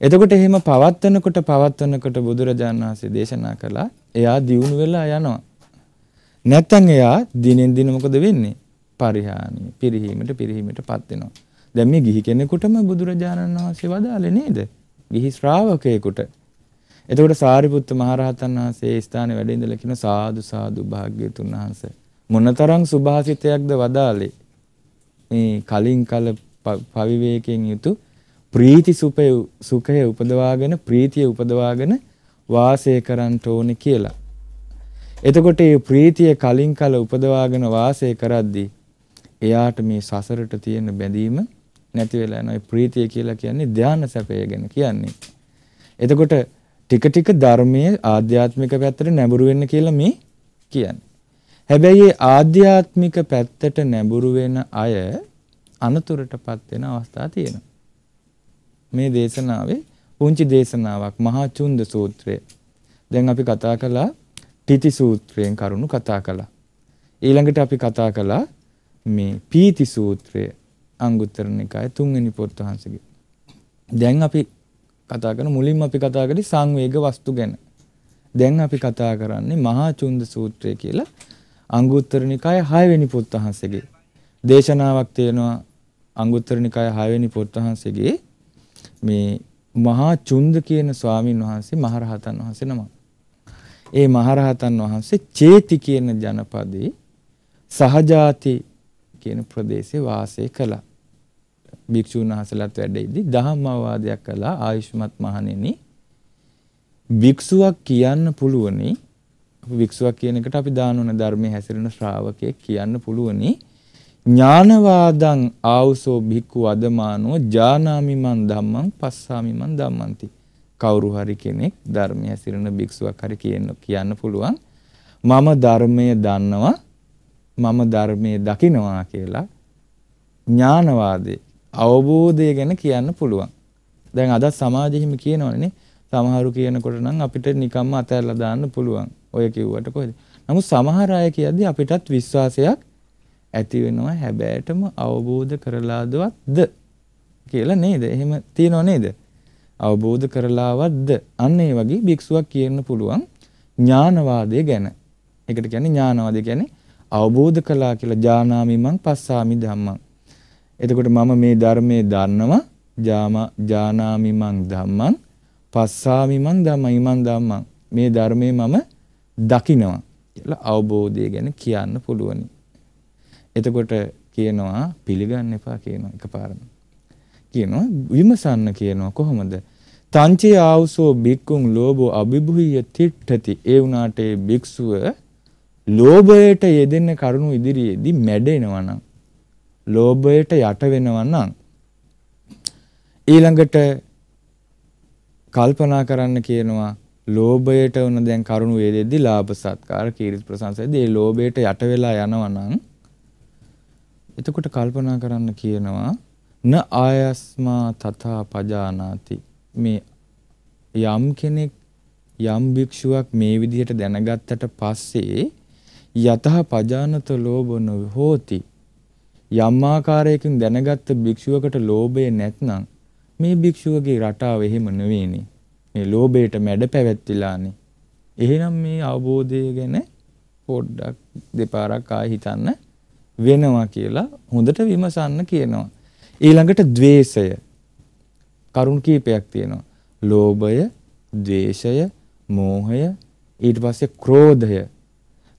එතකොට එහෙම පවත්තනකොට පවත්තනකොට බුදුරජාණන් වහන්සේ දේශනා කළා එයා දියුණු වෙලා යනවා. නැත්තම් එයා දිනෙන් දින මොකද වෙන්නේ? පරිහානිය, පිරිහීමට පිරිහීමටපත් වෙනවා. දැන් මේ ගිහි කෙනෙකුටම බුදුරජාණන් වහන්සේ වදාළේ නේද? ගිහි ශ්‍රාවකයෙකුට එතකොට සාරිපුත්ත මහරහතන් වහන්සේ ස්ථානයේ වැඩ ඉඳලා කියන සාදු සාදු භාග්‍යතුන් වහන්සේ මොනතරම් සුභාසිතයක්ද වදාලේ මේ කලින් කල පවිවේකයෙන් යුතු ප්‍රීති සුඛය සුඛය උපදවාගෙන ප්‍රීතිය උපදවාගෙන වාසය කරන්ට ඕනේ කියලා. එතකොට මේ ප්‍රීතිය කලින් කල උපදවාගෙන වාසය කරද්දී එයාට මේ සසරට තියෙන බැඳීම නැති වෙලා යනවා. ප්‍රීතිය කියලා කියන්නේ ධානය සැපය ගැන කියන්නේ. එතකොට ටික ටික ධර්මයේ ආධ්‍යාත්මික පැත්තට නැඹුරු වෙන්න කියලා මේ කියන්නේ. හැබැයි මේ ආධ්‍යාත්මික පැත්තට නැඹුරු වෙන අය අනතුරටපත් වෙන අවස්ථා තියෙනවා. මේ දේශනාවේ පුංචි දේශනාවක් මහා චුන්ද සූත්‍රය. දැන් අපි කතා කළා තිති සූත්‍රයෙන් කරුණු කතා කළා. ඊළඟට අපි කතා කළා මේ පීති සූත්‍රය අංගුත්තර නිකායේ තුන්වෙනි පොත් වහන්සේගේ. දැන් අපි කතා කරන මුලින්ම අපි කතා කරේ සංවේග වස්තු ගැන. දැන් අපි කතා කරන්නේ මහා චුන්ද සූත්‍රය කියලා අංගුත්තර නිකාය 6 වෙනි පොත් වහන්සේගේ දේශනාවක් තියෙනවා අංගුත්තර නිකාය 6 වෙනි පොත් වහන්සේගේ මේ මහා චුන්ද කියන ස්වාමින් වහන්සේ මහරහතන් වහන්සේ නමක්. ඒ මහරහතන් වහන්සේ චේති කියන ජනපදයේ සහජාති කියන ප්‍රදේශේ වාසය කළා. භික්ෂූන් වහන්සේලාත් වැඩෙද්දී දහම් අවවාදයක් කළා ආයුෂ්මත් මහණෙනි භික්ෂුවක් කියන්න පුළුවනි භික්ෂුවක් කියන එකට අපි දානවන ධර්මයේ හැසිරෙන ශ්‍රාවකයෙක් කියන්න පුළුවනි ඥානවාදං ආවුසෝ භික්ඛු අදමානෝ ජානාමි මන් ධම්මං පස්සාමි මන් ධම්මන්ති කවුරු හරි කෙනෙක් ධර්මයේ හැසිරෙන භික්ෂුවක් හරි කියන්න කියන්න පුළුවන් මම ධර්මය දන්නවා මම ධර්මයේ දකිනවා කියලා ඥානවාදේ අවබෝධය ගැන කියන්න පුළුවන්. දැන් අදත් සමාජෙහිම කියනවනේ සමහරු කියනකොට නම් අපිට නිකම්ම අතහැරලා දාන්න පුළුවන්. ඔය කිව්වට කොහෙද? නමුත් සමහර අය කියද්දි අපිටත් විශ්වාසයක් ඇති වෙනවා හැබෑටම අවබෝධ කරලාදවත්ද කියලා නේද? එහෙම තියනව නේද? අවබෝධ කරලාවත්ද? අන්න ඒ වගේ භික්ෂුවක් කියන්න පුළුවන් ඥානවාදය ගැන. ඒකට කියන්නේ ඥානවාදය කියන්නේ අවබෝධ කළා කියලා ජානාමිමං පස්සාමි ධම්මං. එතකොට මම මේ ධර්මයේ දන්නවා ජාමා ජානාමි මං ධම්මං පස්සාමි මං ධම්මයි මං ධම්මං මේ ධර්මයේ මම දකිනවා කියලා අවබෝධය ගැන කියන්න පුළුවනි. එතකොට කියනවා පිළිගන්න එපා කියනවා එකපාරම. කියනවා විමසන්න කියනවා කොහොමද? තංචේ ආවුසෝ බික්කුන් ලෝභෝ අභිභුය තිට්ඨති. ඒ වුණාට භික්ෂුව ලෝභයට යෙදෙන කරුණු ඉදිරියේදී මැඩෙනවා නම් ලෝභයට යට වෙනවා නම් ඊළඟට කල්පනා කරන්න කියනවා ලෝභයට වුණ දැන් කරුණු වේදෙද්දී ලාභ සත්කාර කීර්ති ප්‍රශංසයේදී ඒ ලෝභයට යට වෙලා යනවා නම් එතකොට කල්පනා කරන්න කියනවා න ආයස්මා තථා පජානාති මේ යම් කෙනෙක් යම් භික්ෂුවක් මේ විදිහට දැනගත්තට පස්සේ යතහ පජානත ලෝභ නොහෝති යම් ආකාරයකින් දැනගත්ත භික්ෂුවකට ලෝභය නැත්නම් මේ භික්ෂුවගේ රටාව එහෙම නෙවෙයිනේ. මේ ලෝභයට මැඩ පැවැත්තිලානේ. එහෙනම් මේ අවබෝධය ගැන පොඩ්ඩක් දෙපාරක් ආයි හිතන්න වෙනවා කියලා හොඳට විමසන්න කියනවා. ඊළඟට द्वේෂය. කරුණ කීපයක් තියෙනවා. ලෝභය, द्वේෂය, මෝහය, ඊට පස්සේ ක්‍රෝධය.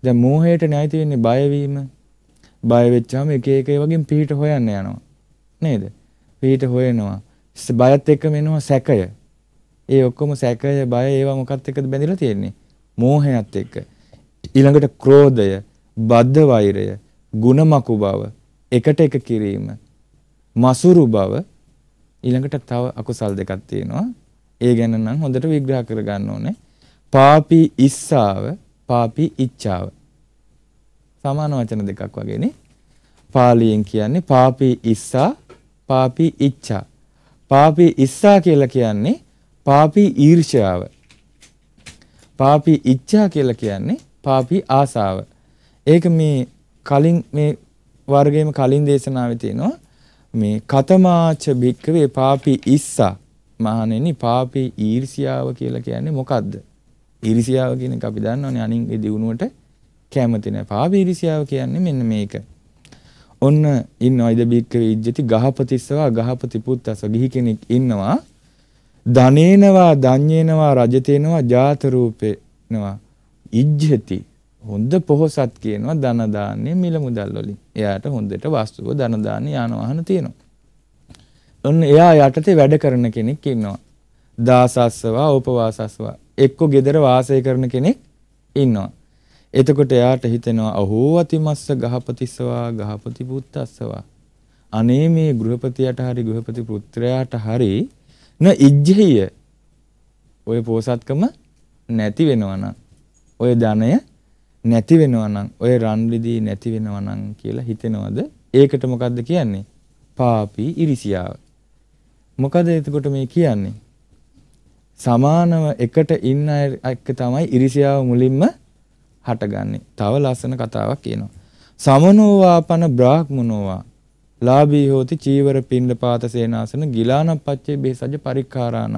දැන් මෝහයට ණය තියෙන්නේ බය වීම. බය වෙච්චාම එක එක වගේ පිහිට හොයන්න යනවා. නේද? පිහිට හොයනවා. බයත් එක්කම එනවා සැකය. ඒ ඔක්කොම සැකය, බය ඒවා මොකක්ද එක්කද බැඳිලා තියෙන්නේ? මෝහයත් එක්ක. ඊළඟට ක්‍රෝධය, බද්ධ වෛරය, ಗುಣමකු බව, එකට එක කිරීම, මසුරු බව ඊළඟට තව අකුසල් දෙකක් තියෙනවා. ඒ ගැන නම් හොඳට විග්‍රහ කරගන්න ඕනේ. පාපී ඉස්සාව, පාපී ඉච්ඡාව. සමාන වචන දෙකක් වගේනේ. පාලියෙන් කියන්නේ පාපී ඉස්සා පාපී ඉච්ඡා. පාපී ඉස්සා කියලා කියන්නේ පාපී ඊර්ෂ්‍යාව. පාපී ඉච්ඡා කියලා කියන්නේ පාපී ආසාව. ඒක මේ කලින් මේ වර්ගයේම කලින් දේශනාවේ තියෙනවා මේ කතමාච භික්කවේ පාපී ඉස්සා මහණෙනි පාපී ඊර්ෂ්‍යාව කියලා කියන්නේ මොකද්ද? ඊර්ෂ්‍යාව කියන එක අපි දන්නවනේ අනින්ගේ දියුණුවට කැමති නැහැ. පාපීරිසියාව කියන්නේ මෙන්න මේක. ඔන්න ඉන්නවා ඉද බික්කරි ඉජ්ජති ගහපතිස්සව ගහපති පුත්තස්ව ගිහි කෙනෙක් ඉන්නවා. ධනේනවා ධඤ්ඤේනවා රජතේනවා ජාත රූපේනවා. ඉජ්ජති හොඳ පොහසත් කියනවා ධන දාන්නේ මිල මුදල් වලින්. එයාට හොඳට වස්තුව ධන දාන්නේ යාන වාහන තියෙනවා. ඔන්න එයා යටතේ වැඩ කරන කෙනෙක් ඉන්නවා. දාසස්සවා උපවාසස්වා එක්ක gedara වාසය කරන කෙනෙක් ඉන්නවා. එතකොට එයාට හිතෙනවා අහෝ අතිමස්ස ගහපතිස්සවා ගහපති පුත්තස්සවා. අනේ මේ ගෘහපතියට හරි ගෘහපති පුත්‍රයාට හරි න ඉජ්ජෙය ඔය පෝසත්කම නැති වෙනවා නම් ඔය ධනය නැති වෙනවා නම් ඔය රන් රිදී නැති වෙනවා නම් කියලා හිතෙනවද? ඒකට මොකද්ද කියන්නේ? පාපී ඉරිසියාව. මොකද එතකොට මේ කියන්නේ? සමානව එකට ඉන්න අය එක්ක තමයි ඉරිසියාව මුලින්ම හටගන්නේ. තව ලස්සන කතාවක් කියනවා. සමනෝවාපන බ්‍රාහ්මනෝවා ලාභී හෝති චීවර පිණ්ඩපාත සේනාසන ගිලානප්පච්චේ බෙසජ පරික්කාරාණ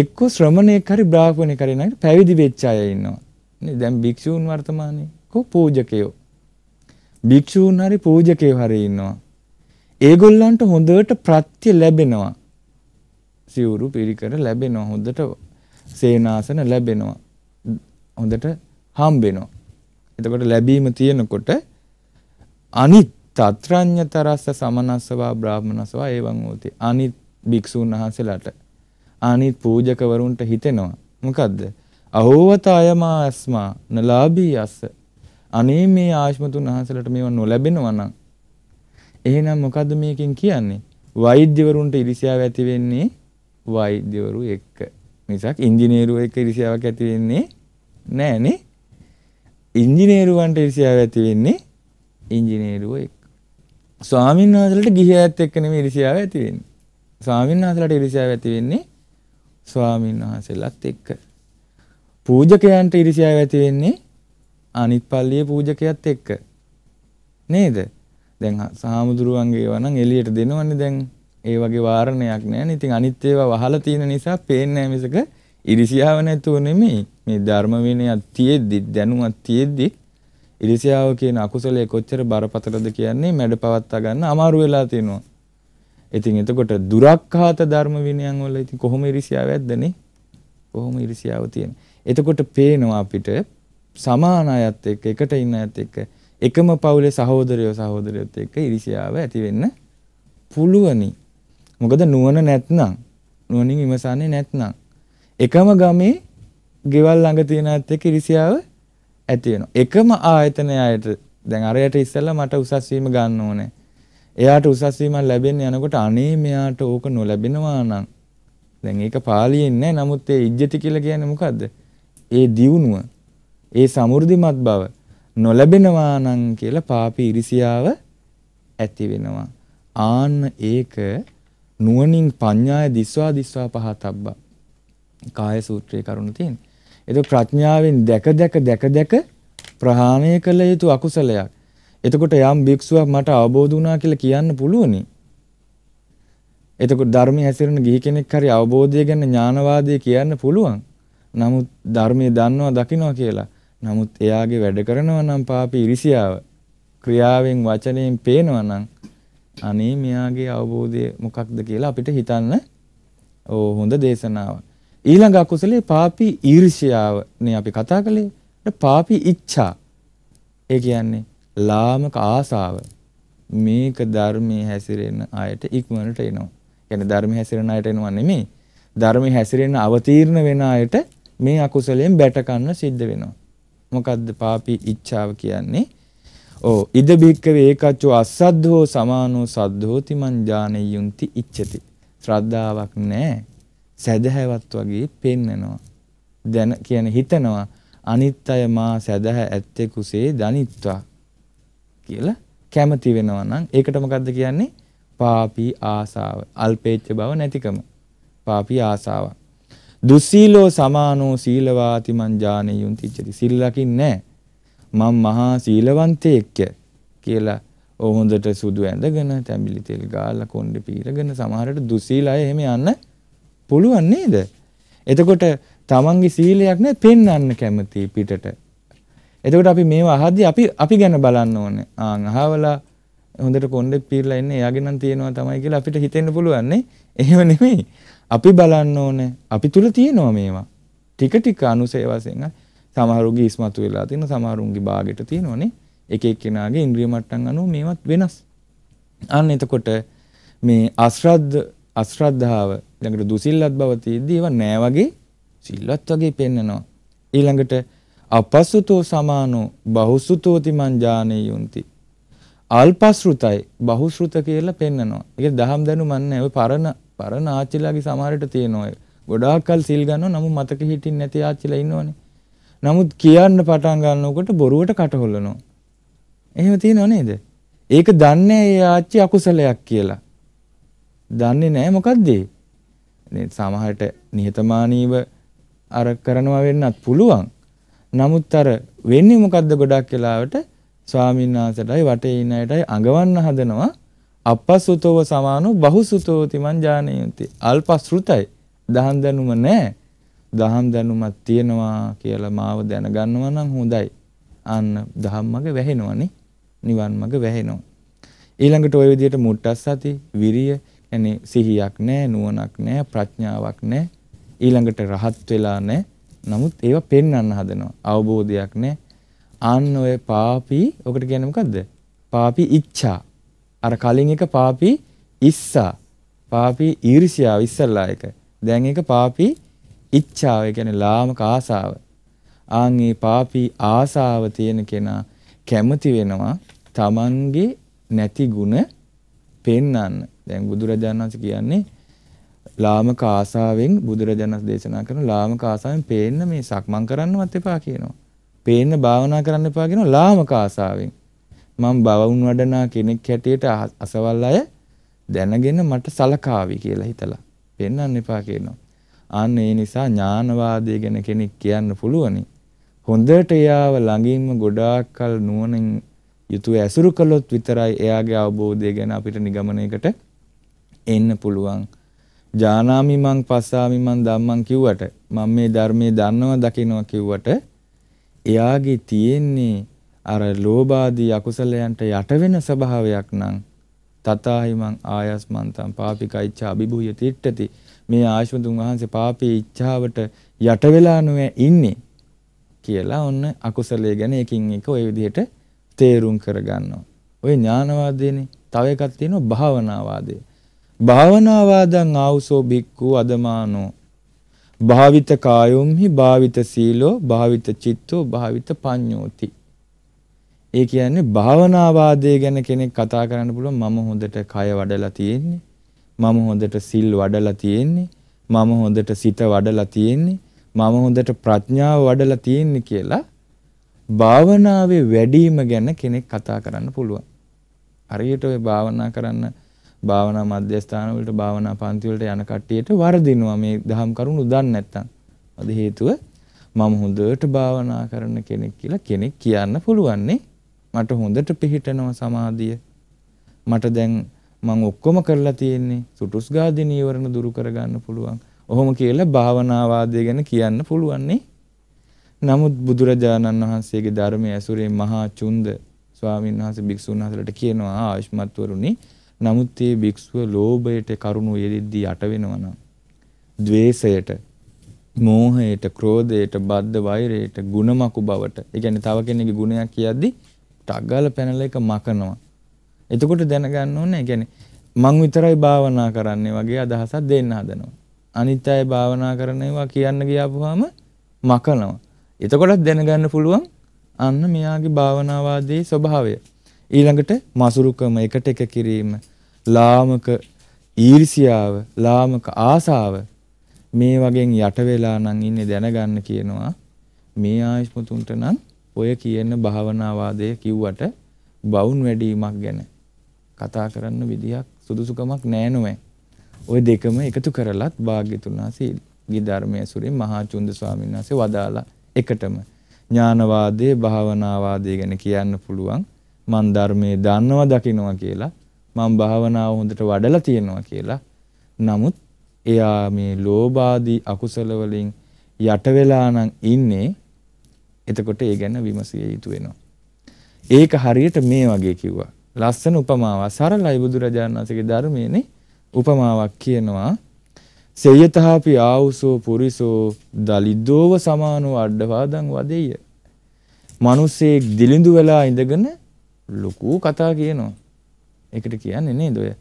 එක්ක ශ්‍රමණයෙක් හරි බ්‍රාහ්මණයෙක් හරි නැගිට පැවිදි වෙච්ච අය ඉන්නවා. නේ දැන් භික්ෂූන් වර්තමානයේ කො පූජකයෝ. භික්ෂූන් හරි පූජකයෝ හරි ඉන්නවා. ඒගොල්ලන්ට හොඳට ප්‍රත්‍ය ලැබෙනවා. සිවුරු පිරිකර ලැබෙනවා. හොඳට සේනාසන ලැබෙනවා. හොඳට හම්බෙනවා. එතකොට ලැබීම තියෙනකොට අනිත් තත්‍රඤ්‍යතරස්ස සමනස්සවා බ්‍රාහ්මනස්සවා එවං හෝති. අනිත් භික්ෂුන් වහන්සේලාට අනිත් පූජකවරුන්ට හිතෙනවා. මොකද්ද? අහෝවතයමා අස්මා නලාභී අස්ස. අනේ මේ ආශ්මතුන් වහන්සේලාට මේවා නොලැබෙනවා නම් එහෙනම් මොකද්ද මේකෙන් කියන්නේ? වෛද්‍යවරුන්ට ඉරිසියාව ඇති වෙන්නේ වෛද්‍යවරු එක්ක. මිසක් ඉංජිනේරුවෝ එක්ක ඉරිසියාවක් ඇති වෙන්නේ නෑනේ. ඉංජිනේරුවන්ට ඉරිසියාව ඇති වෙන්නේ ඉංජිනේරුව එක්. ස්වාමීන් වහන්සලට ගිහියත් එක්කනම ඉරිසියාව ඇති වෙන්නේ. ස්වාමීන් වහන්සලට ඉරිසියාව ඇති වෙන්නේ ස්වාමීන් වහන්සේලාත් එක්ක. පූජකයන්ට ඉරිසියාව ඇති වෙන්නේ අනිත් පල්ලියේ පූජකයත් එක්ක. නේද? දැන් සාමුදුරුවන්ගේ ඒවා නම් එළියට දෙනවනේ දැන් ඒ වගේ වාරණයක් නැහැ. ඉතින් අනිත් ඒවා වහලා තියෙන නිසා පේන්නේ නැහැ මිසක ඉරිසියාව නැතුව නෙමෙයි මේ ධර්ම විනයක් තියෙද්දි දැනුමක් තියෙද්දි ඉරිසියාව කියන අකුසලයේ කොච්චර බරපතලද කියන්නේ මැඩ පවත්වා ගන්න අමාරු වෙලා තියෙනවා. ඉතින් එතකොට දුරක්ඛාත ධර්ම විනයන් වල ඉතින් කොහොම ඉරිසියාව ඇද්දනේ? කොහොම ඉරිසියාව තියෙන්නේ? එතකොට පේනවා අපිට සමාන අයත් එක්ක එකට ඉන්න අයත් එක්ක එකම පවුලේ සහෝදරයෝ සහෝදරියොත් එක්ක ඉරිසියාව ඇති වෙන්න පුළුවනි. මොකද නුවණ නැත්නම් නුවණින් විමසන්නේ නැත්නම් එකම ගමේ ගෙවල් ළඟ තියෙනත් එක්ක ඉරිසියාව ඇති වෙනවා. එකම ආයතනය අයට දැන් අරයට ඉස්සෙල්ලා මට උසස් වීම ගන්න ඕනේ. එයාට උසස් වීමක් ලැබෙන්න යනකොට අනේ මෙයාට ඕක නොලැබෙනවා නම් දැන් ඒක පාලියෙන් නෑ. නමුත් ඒ ඉජ්ජති කියලා කියන්නේ මොකද්ද? ඒ දියුණුව, ඒ සමෘද්ධිමත් බව නොලැබෙනවා නම් කියලා පාපී ඉරිසියාව ඇති වෙනවා. ආන්න ඒක නුවණින් පඤ්ඤාය දිස්වා දිස්වා පහතබ්බා. කාය සූත්‍රයේ කරුණ තියෙනවා. එතකොට ප්‍රඥාවෙන් දැක දැක දැක දැක ප්‍රහාණය කළ යුතු අකුසලයක්. එතකොට යම් භික්ෂුවක් මට අවබෝධ වුණා කියලා කියන්න පුළුවනි. එතකොට ධර්මයේ හැසිරෙන ගිහි කෙනෙක් හරි අවබෝධය ගැන ඥානවාදී කියන්න පුළුවන්. නමුත් ධර්මයේ දන්නවා දකින්නවා කියලා. නමුත් එයාගේ වැඩ කරනවා නම් පාපී ඉරිසියාව ක්‍රියාවෙන් වචනයෙන් පේනවා නම් අනේ මෙයාගේ අවබෝධය මොකක්ද කියලා අපිට හිතන්න ඕ හොඳ දේශනාවක්. ඊළඟ අකුසලේ පාපී ඊර්ෂ්‍යාවනේ අපි කතා කළේ. පාපී ඉච්ඡා. ඒ කියන්නේ ලාමක ආසාව. මේක ධර්මයේ හැසිරෙන අයට ඉක්මනට එනවා. කියන්නේ ධර්මයේ හැසිරෙන අයට එනවා නෙමෙයි. ධර්මයේ හැසිරෙන අවතීර්ණ වෙන අයට මේ අකුසලයෙන් බැටකන්න සිද්ධ වෙනවා. මොකද්ද පාපී ඉච්ඡාව කියන්නේ? ඕ ඉද බික්කවේ ඒකච්චෝ අස්සද්ධෝ සමානෝ සද්ධෝති මං ඥානෙයුන්ති ඉච්ඡති. ශ්‍රද්ධාවක් නැහැ. සැදහැවත් වගේ පෙන්නනවා. දැන කියන්නේ හිතනවා අනිත් අය මා සැදැහැ ඇත්තේ කුසේ දනිත්වා කියලා කැමති වෙනවා නම් ඒකට මොකද්ද කියන්නේ? පාපී ආසාව. අල්පේච්ඡ බව නැතිකම. පාපී ආසාව. දුස්සීලෝ සමානෝ සීලවාති මං ඥානෙයුන් තිච්චති. සිල් ලකින්නේ මම මහා සීලවන්තයෙක්ය කියලා හොඳට සුදු ඇඳගෙන තැඹිලි තෙල් ගාලා කොණ්ඩේ පීරගෙන සමහරට දුස්සීල අය එහෙම යන්න පුළුවන් නේද? එතකොට තමන්ගේ සීලයක් නෑ පෙන්වන්න කැමති පිටට. එතකොට අපි මේවා අහද්දී අපි අපි ගැන බලන්න ඕනේ. ආන් අහවලා හොඳට කොණ්ඩේ පීරලා ඉන්නේ එයාගෙන නම් තියෙනවා තමයි කියලා අපිට හිතෙන්න පුළුවන් නේ. එහෙම නෙමෙයි. අපි බලන්න ඕනේ. අපි තුල තියෙනවා මේවා. ටික ටික අනුසය වශයෙන් සමහරුගේ ඉස්මතු වෙලා තියෙන සමහරුන්ගේ භාගයට තියෙනවනේ. එක එක්කෙනාගේ ඉන්ද්‍රිය මට්ටම් අනුව මේවත් වෙනස්. අන්න එතකොට මේ අශ්‍රද්ධ අශ්‍රද්ධාව ළඟට දුසිල්ලත් බව තියෙද්දී ඒවා නෑ වගේ සිල්වත් වගේ පෙන්නනවා. ඊළඟට අපසුතෝ සමානෝ බහුසුතෝති මං ඥානෙයුන්ති. අල්පශෘතයි බහුශෘත කියලා පෙන්නනවා. ඒක දහම් දනු මන්නේ ඔය පරණ පරණ ආච්චිලාගේ සමහරට තියෙනවා. ගොඩාක්කල් සිල් ගන්නවා නමුත් මතක හිටින්නේ නැති ආච්චිලා ඉන්නවනේ. නමුත් කියන්න පටන් ගන්නකොට බොරුවට කටහොල්ලනවා. එහෙම තියෙනව නේද? ඒක දන්නේ ඒ ආච්චි අකුසලයක් කියලා. දන්නේ නැහැ මොකද්ද ඒ සමහරට නිහතමානීව අර කරනවා වෙන්නත් පුළුවන් නමුත් අර වෙන්නේ මොකද්ද ගොඩක් වෙලාවට ස්වාමීන් වහන්සේටයි වටේ ඉන්න අයටයි අඟවන්න හදනවා අපස්සුතෝව සමානෝ බහුසුතෝති මං ඥානයති අල්පස්ෘතයි දහම් දැනුම නැහැ දහම් දැනුමක් තියෙනවා කියලා මාව දැනගන්නවා නම් හොඳයි අන්න දහම් මග වැහෙනවනේ නිවන් මග වැහෙනවා ඊළඟට ওই විදිහට මුට්ටස්සති විරිය يعني සිහියක් නැහැ, නුවණක් නැහැ, ප්‍රඥාවක් නැහැ. ඊළඟට රහත් වෙලා නැහැ. නමුත් ඒවා පෙන්වන්න හදනවා. අවබෝධයක් නැහැ. ආන්න ඔය පාපී, ඔකට කියන්නේ මොකද්ද? පාපී ඉච්ඡා. අර කලින් එක පාපී ඉස්සා. පාපී ඊර්ෂ්‍යාව ඉස්සල්ලා එක. දැන් ඒක පාපී ඉච්ඡාව, ඒ කියන්නේ ලාමක ආසාව. ආන් මේ පාපී ආසාව තියෙන කෙනා කැමති වෙනවා Tamange නැති ಗುಣ පෙන්වන්න. දැන් බුදුරජාණන් වහන්සේ කියන්නේ ලාමක ආසාවෙන් බුදුරජාණන් වහන්සේ දේශනා කරන ලාමක ආසාවෙන් පේන්න මේ සක්මන් කරන්නවත් එපා කියනවා. පේන්න භාවනා කරන්න එපා කියනවා ලාමක ආසාවෙන්. මම බවුන් වඩනා කෙනෙක් හැටියට අසවල් අය දැනගෙන මට සලකාවි කියලා හිතලා පෙන්වන්න එපා කියනවා. අන්න ඒ නිසා ඥානවාදය ගැන කෙනෙක් කියන්න පුළුවනි. හොඳට එයාව ළඟින්ම ගොඩාක් කල නුවණින් යුතුව ඇසුරු කළොත් විතරයි එයාගේ අවබෝධය ගැන අපිට නිගමනයකට එන්න පුළුවන්. ජානාමි මං පස්සාමි මං ධම්මං කිව්වට මම මේ ධර්මයේ දන්නවා දකිනවා කිව්වට එයාගේ තියෙන්නේ අර ලෝභාදී අකුසලයන්ට යට වෙන ස්වභාවයක් නම් තථාහි මං ආයස්මන්තං පාපිකයිච්ඡා අභිභූය තිට්ඨති මේ ආශ්‍රමතුන් වහන්සේ පාපී ඉච්ඡාවට යට වෙලා නොවේ ඉන්නේ කියලා ඔන්න අකුසලයේ ගැන එකින් එක ওই විදිහට තේරුම් කරගන්නවා. ওই ඥානවාදයේනේ තව එකක් තියෙනවා භාවනාවාදයේ. භාවනාවාදං ආවුසෝ භික්ඛු අදමානෝ භාවිත කායොම්හි භාවිත සීලෝ භාවිත චිත්තෝ භාවිත පඤ්ඤෝති ඒ කියන්නේ භාවනාවාදය ගැන කෙනෙක් කතා කරන්න පුළුවන් මම හොඳට කය වඩලා තියෙන්නේ මම හොඳට සිල් වඩලා තියෙන්නේ මම හොඳට සිත වඩලා තියෙන්නේ මම හොඳට ප්‍රඥාව වඩලා තියෙන්නේ කියලා භාවනාවේ වැඩිම ගැන කෙනෙක් කතා කරන්න පුළුවන් හරියට ඔය භාවනා කරන්න භාවනා මධ්‍යස්ථාන වලට භාවනා පන්ති වලට යන කට්ටියට වර්ධිනවා මේ දහම් කරුණු දන්නේ නැත්තම්. අද හේතුව මම හොඳට භාවනා කරන කෙනෙක් කියලා කෙනෙක් කියන්න පුළුවන් මට හොඳට පිහිටනවා සමාධිය. මට දැන් මම ඔක්කොම කරලා තියෙන්නේ සුටුස් ගාදී නීවරණ දුරු කරගන්න පුළුවන්. ඔහොම කියලා භාවනාවාදය ගැන කියන්න පුළුවන් නමුත් බුදුරජාණන් වහන්සේගේ ධර්මයේ ඇසුරේ මහා චුන්ද ස්වාමීන් වහන්සේ භික්ෂුන් වහන්සේලාට කියනවා ආයුෂ්මත් වරුනි නමුත් මේ භික්ෂුව ලෝභයට කරුණු යෙදෙද්දී යට වෙනවා නම් ద్వේෂයට මෝහයට ක්‍රෝධයට බද්ධ වෛරයට ಗುಣමකු බවට ඒ කියන්නේ තව කෙනෙකුගේ ගුණයක් කියද්දී ටග්ගාල පැනල එක මකනවා එතකොට දැනගන්න ඕනේ කියන්නේ මං විතරයි භාවනා කරන්නේ වගේ අදහසක් දෙන්න හදනවා අනිත් අය භාවනා කරනවා කියන්න ගියාපුවාම මකනවා එතකොටත් දැනගන්න පුළුවන් අන්න මෙයාගේ භාවනාවාදී ස්වභාවය ඊළඟට මසුරුකම එකට එක කිරීම ලාමක ඊර්ෂියාව ලාමක ආසාව මේ වගේ යට වෙලා නම් ඉන්නේ දැනගන්න කියනවා මේ ආයුෂ්මතුන්ට නම් ඔය කියන භාවනාවාදය කිව්වට බවුන් වැඩිවීමක් ගැන කතා කරන්න විදිහක් සුදුසුකමක් නෑ නෝයි ওই දෙකම එකතු කරලත් භාග්‍යතුන් වහන්සේ ගී ධර්මයේ සුරින් මහා චුන්ද ස්වාමීන් වහන්සේ වදාලා එකටම ඥානවාදයේ භාවනාවාදයේ ගැන කියන්න පුළුවන් මං ධර්මයේ දන්නවා දකිනවා කියලා මං භාවනාව හොඳට වඩලා තියෙනවා කියලා නමුත් එයා මේ ලෝභාදී අකුසල වලින් යට වෙලා නම් ඉන්නේ එතකොට ඒ ගැන විමසිය යුතු වෙනවා ඒක හරියට මේ වගේ කිව්වා ලස්සන උපමාවක් සරලයි බුදුරජාණන් වහන්සේගේ ධර්මයේනේ උපමාවක් කියනවා සේයතහාපි ආවුසෝ පුරිසෝ දලිද්දෝව සමානෝ අඩ්ඩවාදං වදෙය. මිනිස්සෙක් දිලිඳු වෙලා ඉඳගෙන ලොකු කතා කියනවා. ඒකට කියන්නේ නේද ඔය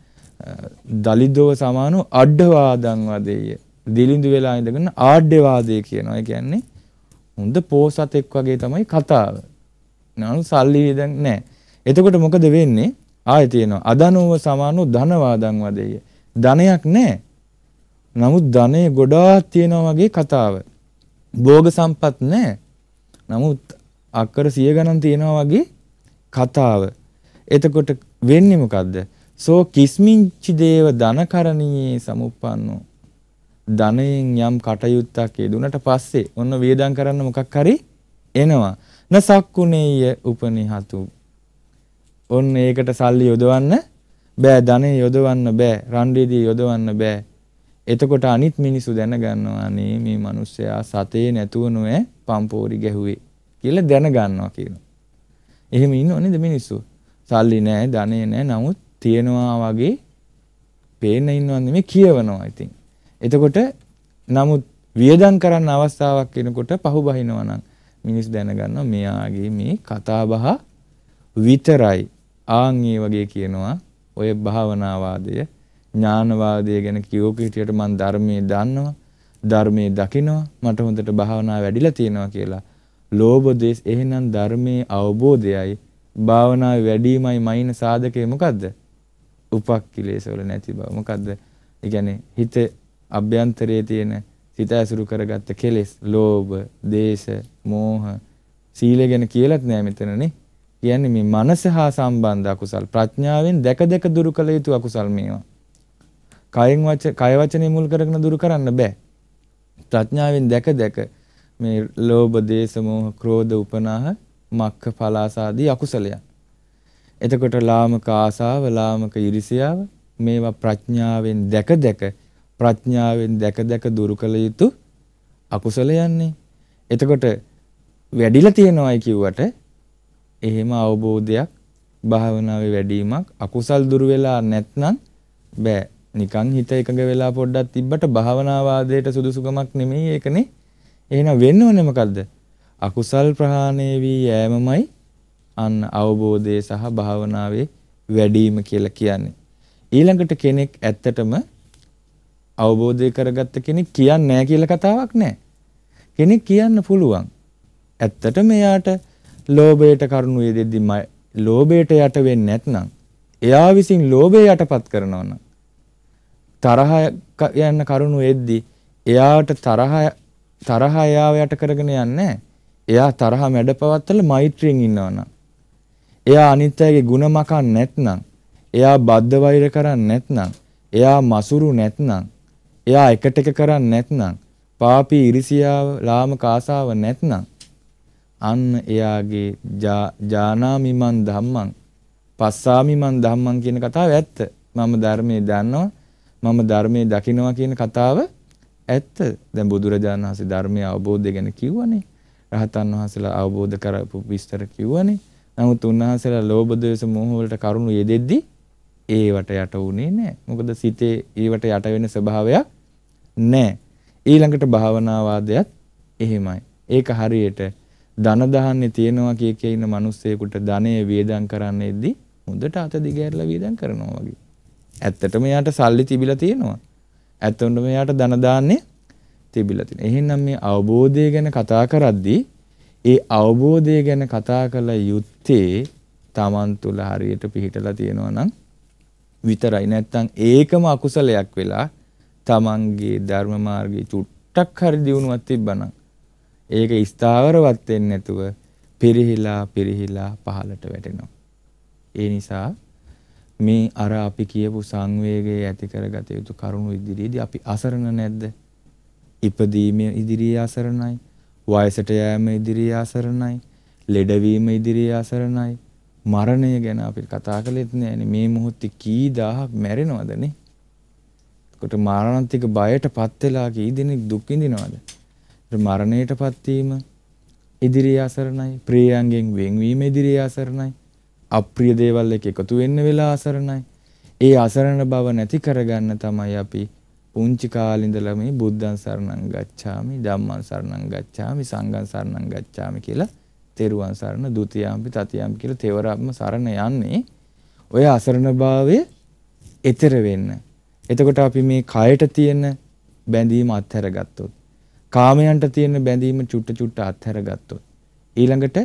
දලිද්දව සමානෝ අඩ්ඩවාදං වදෙය. දිලිඳු වෙලා ඉඳගෙන ආඩ්‍යවාදය කියනවා. ඒ කියන්නේ හොඳ පෝසතෙක් වගේ තමයි කතාව. නනු සල්ලි විදන් නැහැ. එතකොට මොකද වෙන්නේ? ආයෙ තියෙනවා අදනෝව සමානෝ ධනවාදං වදෙය. ධනයක් නැහැ. නමුත් ධනෙ ගොඩාක් තියෙනවා වගේ කතාව. භෝග සම්පත් නැහැ. නමුත් අක්කර 100 ගණන් තියෙනවා වගේ කතාව. එතකොට වෙන්නේ මොකද්ද? සෝ කිස්මිංචි දේව ධනකරණී සමුප්පන්නෝ. ධනයෙන් යම් කටයුත්තක් යෙදුනට පස්සේ ඔන්න වේදම් කරන්න මොකක් හරි එනවා. නසක්කුණේය උපනිහතු. ඔන්න ඒකට සල්ලි යොදවන්න බෑ ධනෙ යොදවන්න බෑ රණ්ඩේදී යොදවන්න බෑ. එතකොට අනිත් මිනිසු දැනගන්නවා අනේ මේ මිනිස්සයා සතේ නැතුව නොවේ පම්පෝරි ගැහුවේ කියලා දැනගන්නවා කියනවා. එහෙම ඉන්නව නේද මිනිස්සු? සල්ලි නැහැ, ධනෙ නැහැ. නමුත් තියනවා වගේ පේන ඉන්නවා නෙමෙයි කියවනවා ඉතින්. එතකොට නමුත් වියදම් කරන්න අවස්ථාවක් එනකොට පහුබහිනවා නම් මිනිස් දැනගන්නවා මෙයාගේ මේ කතාබහ විතරයි. ආන් වගේ කියනවා ඔය භාවනාවාදය ඥානවාදය ගැන කියෝක හිටියට මම ධර්මයේ දන්නවා ධර්මයේ දකිනවා මට හොඳට භාවනා වැඩිලා තියෙනවා කියලා ලෝභ දේශ එහෙනම් ධර්මයේ අවබෝධයයි භාවනාවේ වැඩිමයි මයින් සාධකේ මොකද්ද? උපක්ඛිලේස වල නැති බව. මොකද්ද? ඒ කියන්නේ හිත අභ්‍යන්තරයේ තියෙන සිත ඇසුරු කරගත්ත කෙලෙස්, ලෝභ, දේශ, මෝහ සීලය ගැන කියලත් නෑ මෙතනනේ. කියන්නේ මේ මනස හා සම්බන්ධ අකුසල් ප්‍රඥාවෙන් දැක දැක දුරු කළ යුතු අකුසල් මේවා. කයෙන් වච කය වචනේ මුල් කරගෙන දුරු කරන්න බෑ. ප්‍රඥාවෙන් දැක දැක මේ ලෝභ, දේශ, මෝහ, ක්‍රෝධ, උපනාහ, මක්ඛ, පලාසාදී අකුසලයන්. එතකොට ලාමක ආසාව, ලාමක iriසියාව මේවා ප්‍රඥාවෙන් දැක දැක ප්‍රඥාවෙන් දැක දැක දුරු කළ යුතු අකුසලයන්නේ. එතකොට වැඩිලා තියෙනවයි කිව්වට එහෙම අවබෝධයක් භාවනාවේ වැඩිවීමක් අකුසල් දුරු වෙලා නැත්නම් බෑ. නිකන් හිත එකඟ වෙලා පොඩ්ඩක් තිබ්බට භාවනා වාදයට සුදුසුකමක් නෙමෙයි ඒකනේ. එහෙනම් වෙන්න ඕනේ මොකද්ද? අකුසල් ප්‍රහාණය වී යෑමමයි අන්න අවබෝධය සහ භාවනාවේ වැඩිම කියලා කියන්නේ. ඊළඟට කෙනෙක් ඇත්තටම අවබෝධය කරගත්ත කෙනෙක් කියන්නේ නැහැ කියලා කතාවක් නැහැ. කෙනෙක් කියන්න පුළුවන්. ඇත්තටම එයාට ලෝභයට කරුණු යෙදෙද්දි ලෝභයට යට වෙන්නේ නැත්නම් එයා විසින් ලෝභය යටපත් කරනවා නම් තරහ යන කරුණු එද්දි එයාට තරහ තරහ එයාව යට කරගෙන යන්නේ එයා තරහ මැඩපවත්තල මෛත්‍රියෙන් ඉන්නවනම් එයා අනිත් අයගේ ಗುಣ මකන් නැත්නම් එයා බද්ධ වෛර කරන්නේ නැත්නම් එයා මසුරු නැත්නම් එයා එකට එක කරන්නේ නැත්නම් පාපී ඉරිසියාව ලාමක ආසාව නැත්නම් අන්න එයාගේ ජානාමිමන් ධම්මං පස්සාමිමන් ධම්මං කියන කතාව ඇත්ත. මම ධර්මයේ දන්නවා. මම ධර්මයේ දකිනවා කියන කතාව ඇත්ත දැන් බුදුරජාණන් වහන්සේ ධර්මයේ අවබෝධය ගැන කිව්වනේ. රහතන් වහන්සේලා අවබෝධ කරපු විස්තර කිව්වනේ. නමුත් උන්වහන්සේලා ලෝභ ද්වේෂ මෝහ වලට කරුණු යෙදෙද්දී ඒවට යට වුණේ නැහැ. මොකද සිතේ ඒවට යට වෙන ස්වභාවයක් නැහැ. ඊළඟට භාවනාවාදයත් එහෙමයි. ඒක හරියට ධන දහන්නේ තියනවා කිය කිය ඉන්න මිනිස්සෙකුට ධනය වේදම් කරන්නේදී මුදට අත දිගහැරලා වේදම් කරනවා වගේ. ඇත්තටම යාට සල්ලි තිබිලා තියෙනවා. ඇත්තොන්ට මෙයාට ධනදාන්නේ තිබිලා තියෙනවා. එහෙනම් මේ අවබෝධය ගැන කතා කරද්දී ඒ අවබෝධය ගැන කතා කළ යුත්තේ Taman තුල හරියට පිහිටලා තියෙනවා නම් විතරයි. නැත්තම් ඒකම අකුසලයක් වෙලා Tamanගේ ධර්ම මාර්ගයේ චුට්ටක් හරි දියුණුවක් තිබ්බනම් ඒක ස්ථාවරවත් වෙන්නේ නැතුව පිරිහිලා පිරිහිලා පහලට වැටෙනවා. ඒ නිසා මේ අර අපි කියපු සංවේගය ඇති කරගත යුතු කරුණු ඉදිරියේදී අපි අසරණ නැද්ද? ඉපදීමේ ඉදිරියේ අසරණයි. වයසට යෑම ඉදිරියේ අසරණයි. ලෙඩවීම ඉදිරියේ අසරණයි. මරණය ගැන අපි කතා කළෙත් නෑනේ. මේ මොහොතේ කී දහහක් මැරෙනවදනේ? එතකොට මරණාන්තික බයටපත් වෙලා කී දෙනෙක් දුක් විඳිනවද? මරණයටපත් වීම ඉදිරියේ අසරණයි. ප්‍රියයන්ගෙන් වෙන්වීම ඉදිරියේ අසරණයි. අප්‍රිය දේවල් එක එකතු වෙන්න වෙලා අසරණයි. ඒ අසරණ බව නැති කරගන්න තමයි අපි පුංචි කාලින්දලා මේ බුද්ධං සරණං ගච්ඡාමි ධම්මං සරණං ගච්ඡාමි සංඝං සරණං ගච්ඡාමි කියලා තෙරුවන් සරණ ဒ ුතියම්පි තතියම්පි කියලා තෙවරක්ම සරණ යන්නේ ඔය අසරණ භාවය එතර වෙන්න. එතකොට අපි මේ කයට තියෙන බැඳීම අත්හැරගත්තොත් කාමයන්ට තියෙන බැඳීම චුට්ට චුට්ට අත්හැරගත්තොත් ඊළඟට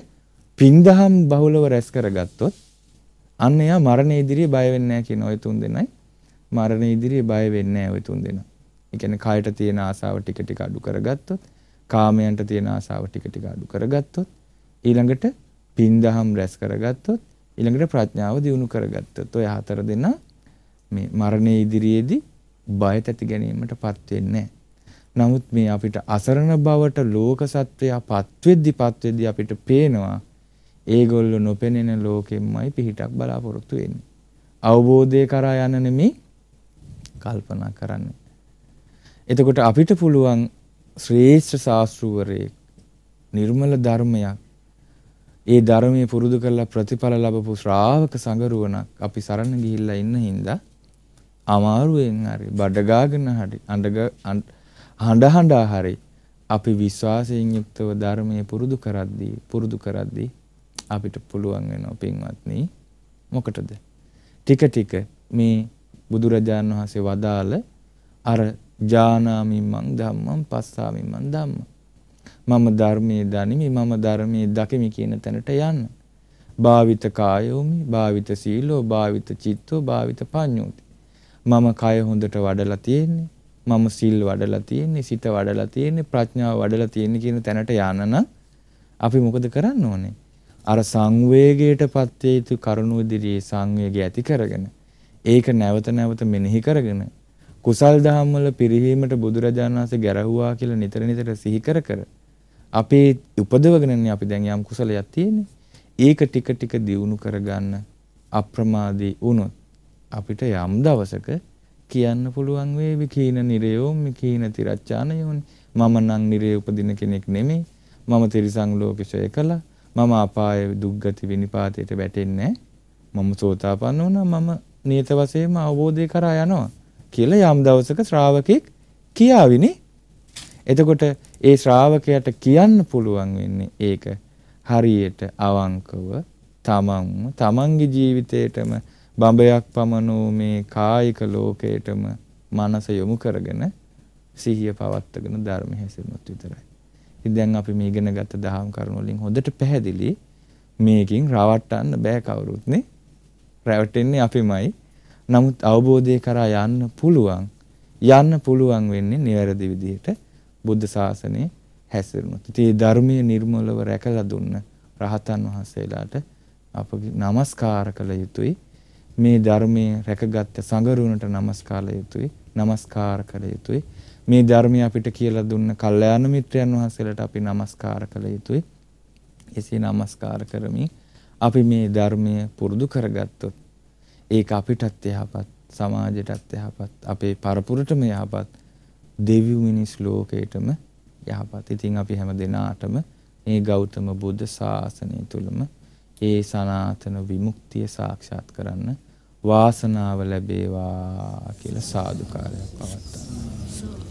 පින්දහම් බහුලව රැස් කරගත්තොත් අන්න එයා මරණ ඉදිරියේ බය වෙන්නේ නැහැ කියන ওই තුන් දෙනයි මරණ ඉදිරියේ බය වෙන්නේ නැහැ ওই තුන් දෙනා. ඒ කියන්නේ කායට තියෙන ආසාව ටික ටික අඩු කරගත්තොත් කාමයන්ට තියෙන ආසාව ටික ටික අඩු කරගත්තොත් ඊළඟට පින්දහම් රැස් කරගත්තොත් ඊළඟට ප්‍රඥාව දියුණු කරගත්තොත් ඔය හතර දෙනා මේ මරණය ඉදිරියේදී බය තැති ගැනීමටපත් වෙන්නේ නමුත් මේ අපිට අසරණ බවට ලෝක සත්වයාපත් වෙද්දිපත් වෙද්දි අපිට පේනවා ඒගොල්ලෝ නොපෙනෙන ලෝකෙම්මයි පිහිටක් බලාපොරොත්තු වෙන්නේ. අවබෝධය කරා යන නෙමේ කල්පනා කරන්නේ. එතකොට අපිට පුළුවන් ශ්‍රේෂ්ඨ ශාස්ත්‍රූවරයෙක් නිර්මල ධර්මයක් ඒ ධර්මයේ පුරුදු කරලා ප්‍රතිඵල ලැබපු ශ්‍රාවක සංගරුවණක් අපි සරණ ගිහිල්ලා ඉන්න හින්දා අමාරුවෙන් හරි බඩගාගෙන හරි අඬග හඬ හඬා හරි අපි විශ්වාසයෙන් යුක්තව ධර්මයේ පුරුදු කරද්දී පුරුදු කරද්දී අපිට පුළුවන් වෙනවා පින්වත්නි මොකටද ටික ටික මේ බුදුරජාණන් වහන්සේ වදාළ අර ජානාමින් මං ධම්මං පස්සාමින් මං ධම්ම මම ධර්මයේ දනිමි මම ධර්මයේ දකිමි කියන තැනට යන්න භාවිත කායෝමි භාවිත සීලෝ භාවිත චිත්තෝ භාවිත පඤ්ඤෝති මම කය හොඳට වඩලා තියෙන්නේ මම සිල් වඩලා තියෙන්නේ සිත වඩලා තියෙන්නේ ප්‍රඥාව වඩලා තියෙන්නේ කියන තැනට යන්න නම් අපි මොකද කරන්න ඕනේ අර සංවේගයටපත් වේ යුතු කරුණු ඉදිරියේ සංවේගය ඇති කරගෙන ඒක නැවත නැවත මෙනෙහි කරගෙන කුසල් දහම් වල පිරිහීමට බුදුරජාණන් වහන්සේ ගැරහුවා කියලා නිතර නිතර සිහි කර කර අපේ උපදවගෙනනේ අපි දැන් යම් කුසලයක් තියෙන්නේ. ඒක ටික ටික දියුණු කරගන්න අප්‍රමාදී වුණොත් අපිට යම් දවසක කියන්න පුළුවන් වේවි කීන නිරයෝ මිකීන තිරච්ඡානයෝනි මම නම් නිරේ උපදින කෙනෙක් නෙමෙයි මම තිරිසං ලෝකෙ සොය කළා මම අපායේ දුක්ගති විනිපාතයට වැටෙන්නේ මම සෝතාපන්න වුණා මම නියත වශයෙන්ම අවබෝධය කරා යනවා කියලා යම් දවසක ශ්‍රාවකෙක් කියාවිනේ එතකොට ඒ ශ්‍රාවකයට කියන්න පුළුවන් වෙන්නේ ඒක හරියට අවංකව තමන්ම තමන්ගේ ජීවිතේටම බඹයක් පමණෝ මේ කායික ලෝකයටම මනස යොමු කරගෙන සිහිය පවත්වගෙන ධර්ම හැසිරුණොත් විතරයි ඉතින් දැන් අපි මේ ඉගෙන ගත්ත දහම් කරුණු වලින් හොඳට පැහැදිලි මේකෙන් රවට්ටන්න බෑ කවුරුත් නේ. රැවටෙන්නේ අපිමයි. නමුත් අවබෝධය කරා යන්න පුළුවන්. යන්න පුළුවන් වෙන්නේ නිවැරදි විදිහට බුද්ධ ශාසනය හැසිරුණොත්. ඉතින් ධර්මයේ නිර්මලව රැකලා දුන්න රහතන් වහන්සේලාට අප නමස්කාර කළ යුතුයි. මේ ධර්මයේ රැකගත් සංගරුණට නමස්කාර කළ යුතුයි. නමස්කාර කළ යුතුයි. මේ ධර්මය අපිට කියලා දුන්න කල්යාණ මිත්‍රයන් වහන්සේලාට අපි নমස්කාර කළ යුතුයි. එසේ নমස්කාර කරමින් අපි මේ ධර්මය පුරුදු කරගත්තොත් ඒක අපිටත් යහපත්, සමාජයටත් යහපත්, අපේ පරපුරටම යහපත්, දෙවි මිනිස් ලෝකයටම යහපත්. ඉතින් අපි හැම දිනාටම මේ ගෞතම බුද්ධ ශාසනය තුලම ඒ සනාතන විමුක්තිය සාක්ෂාත් කරන්න වාසනාව ලැබේවා කියලා සාදුකාරයක් පවත්තා.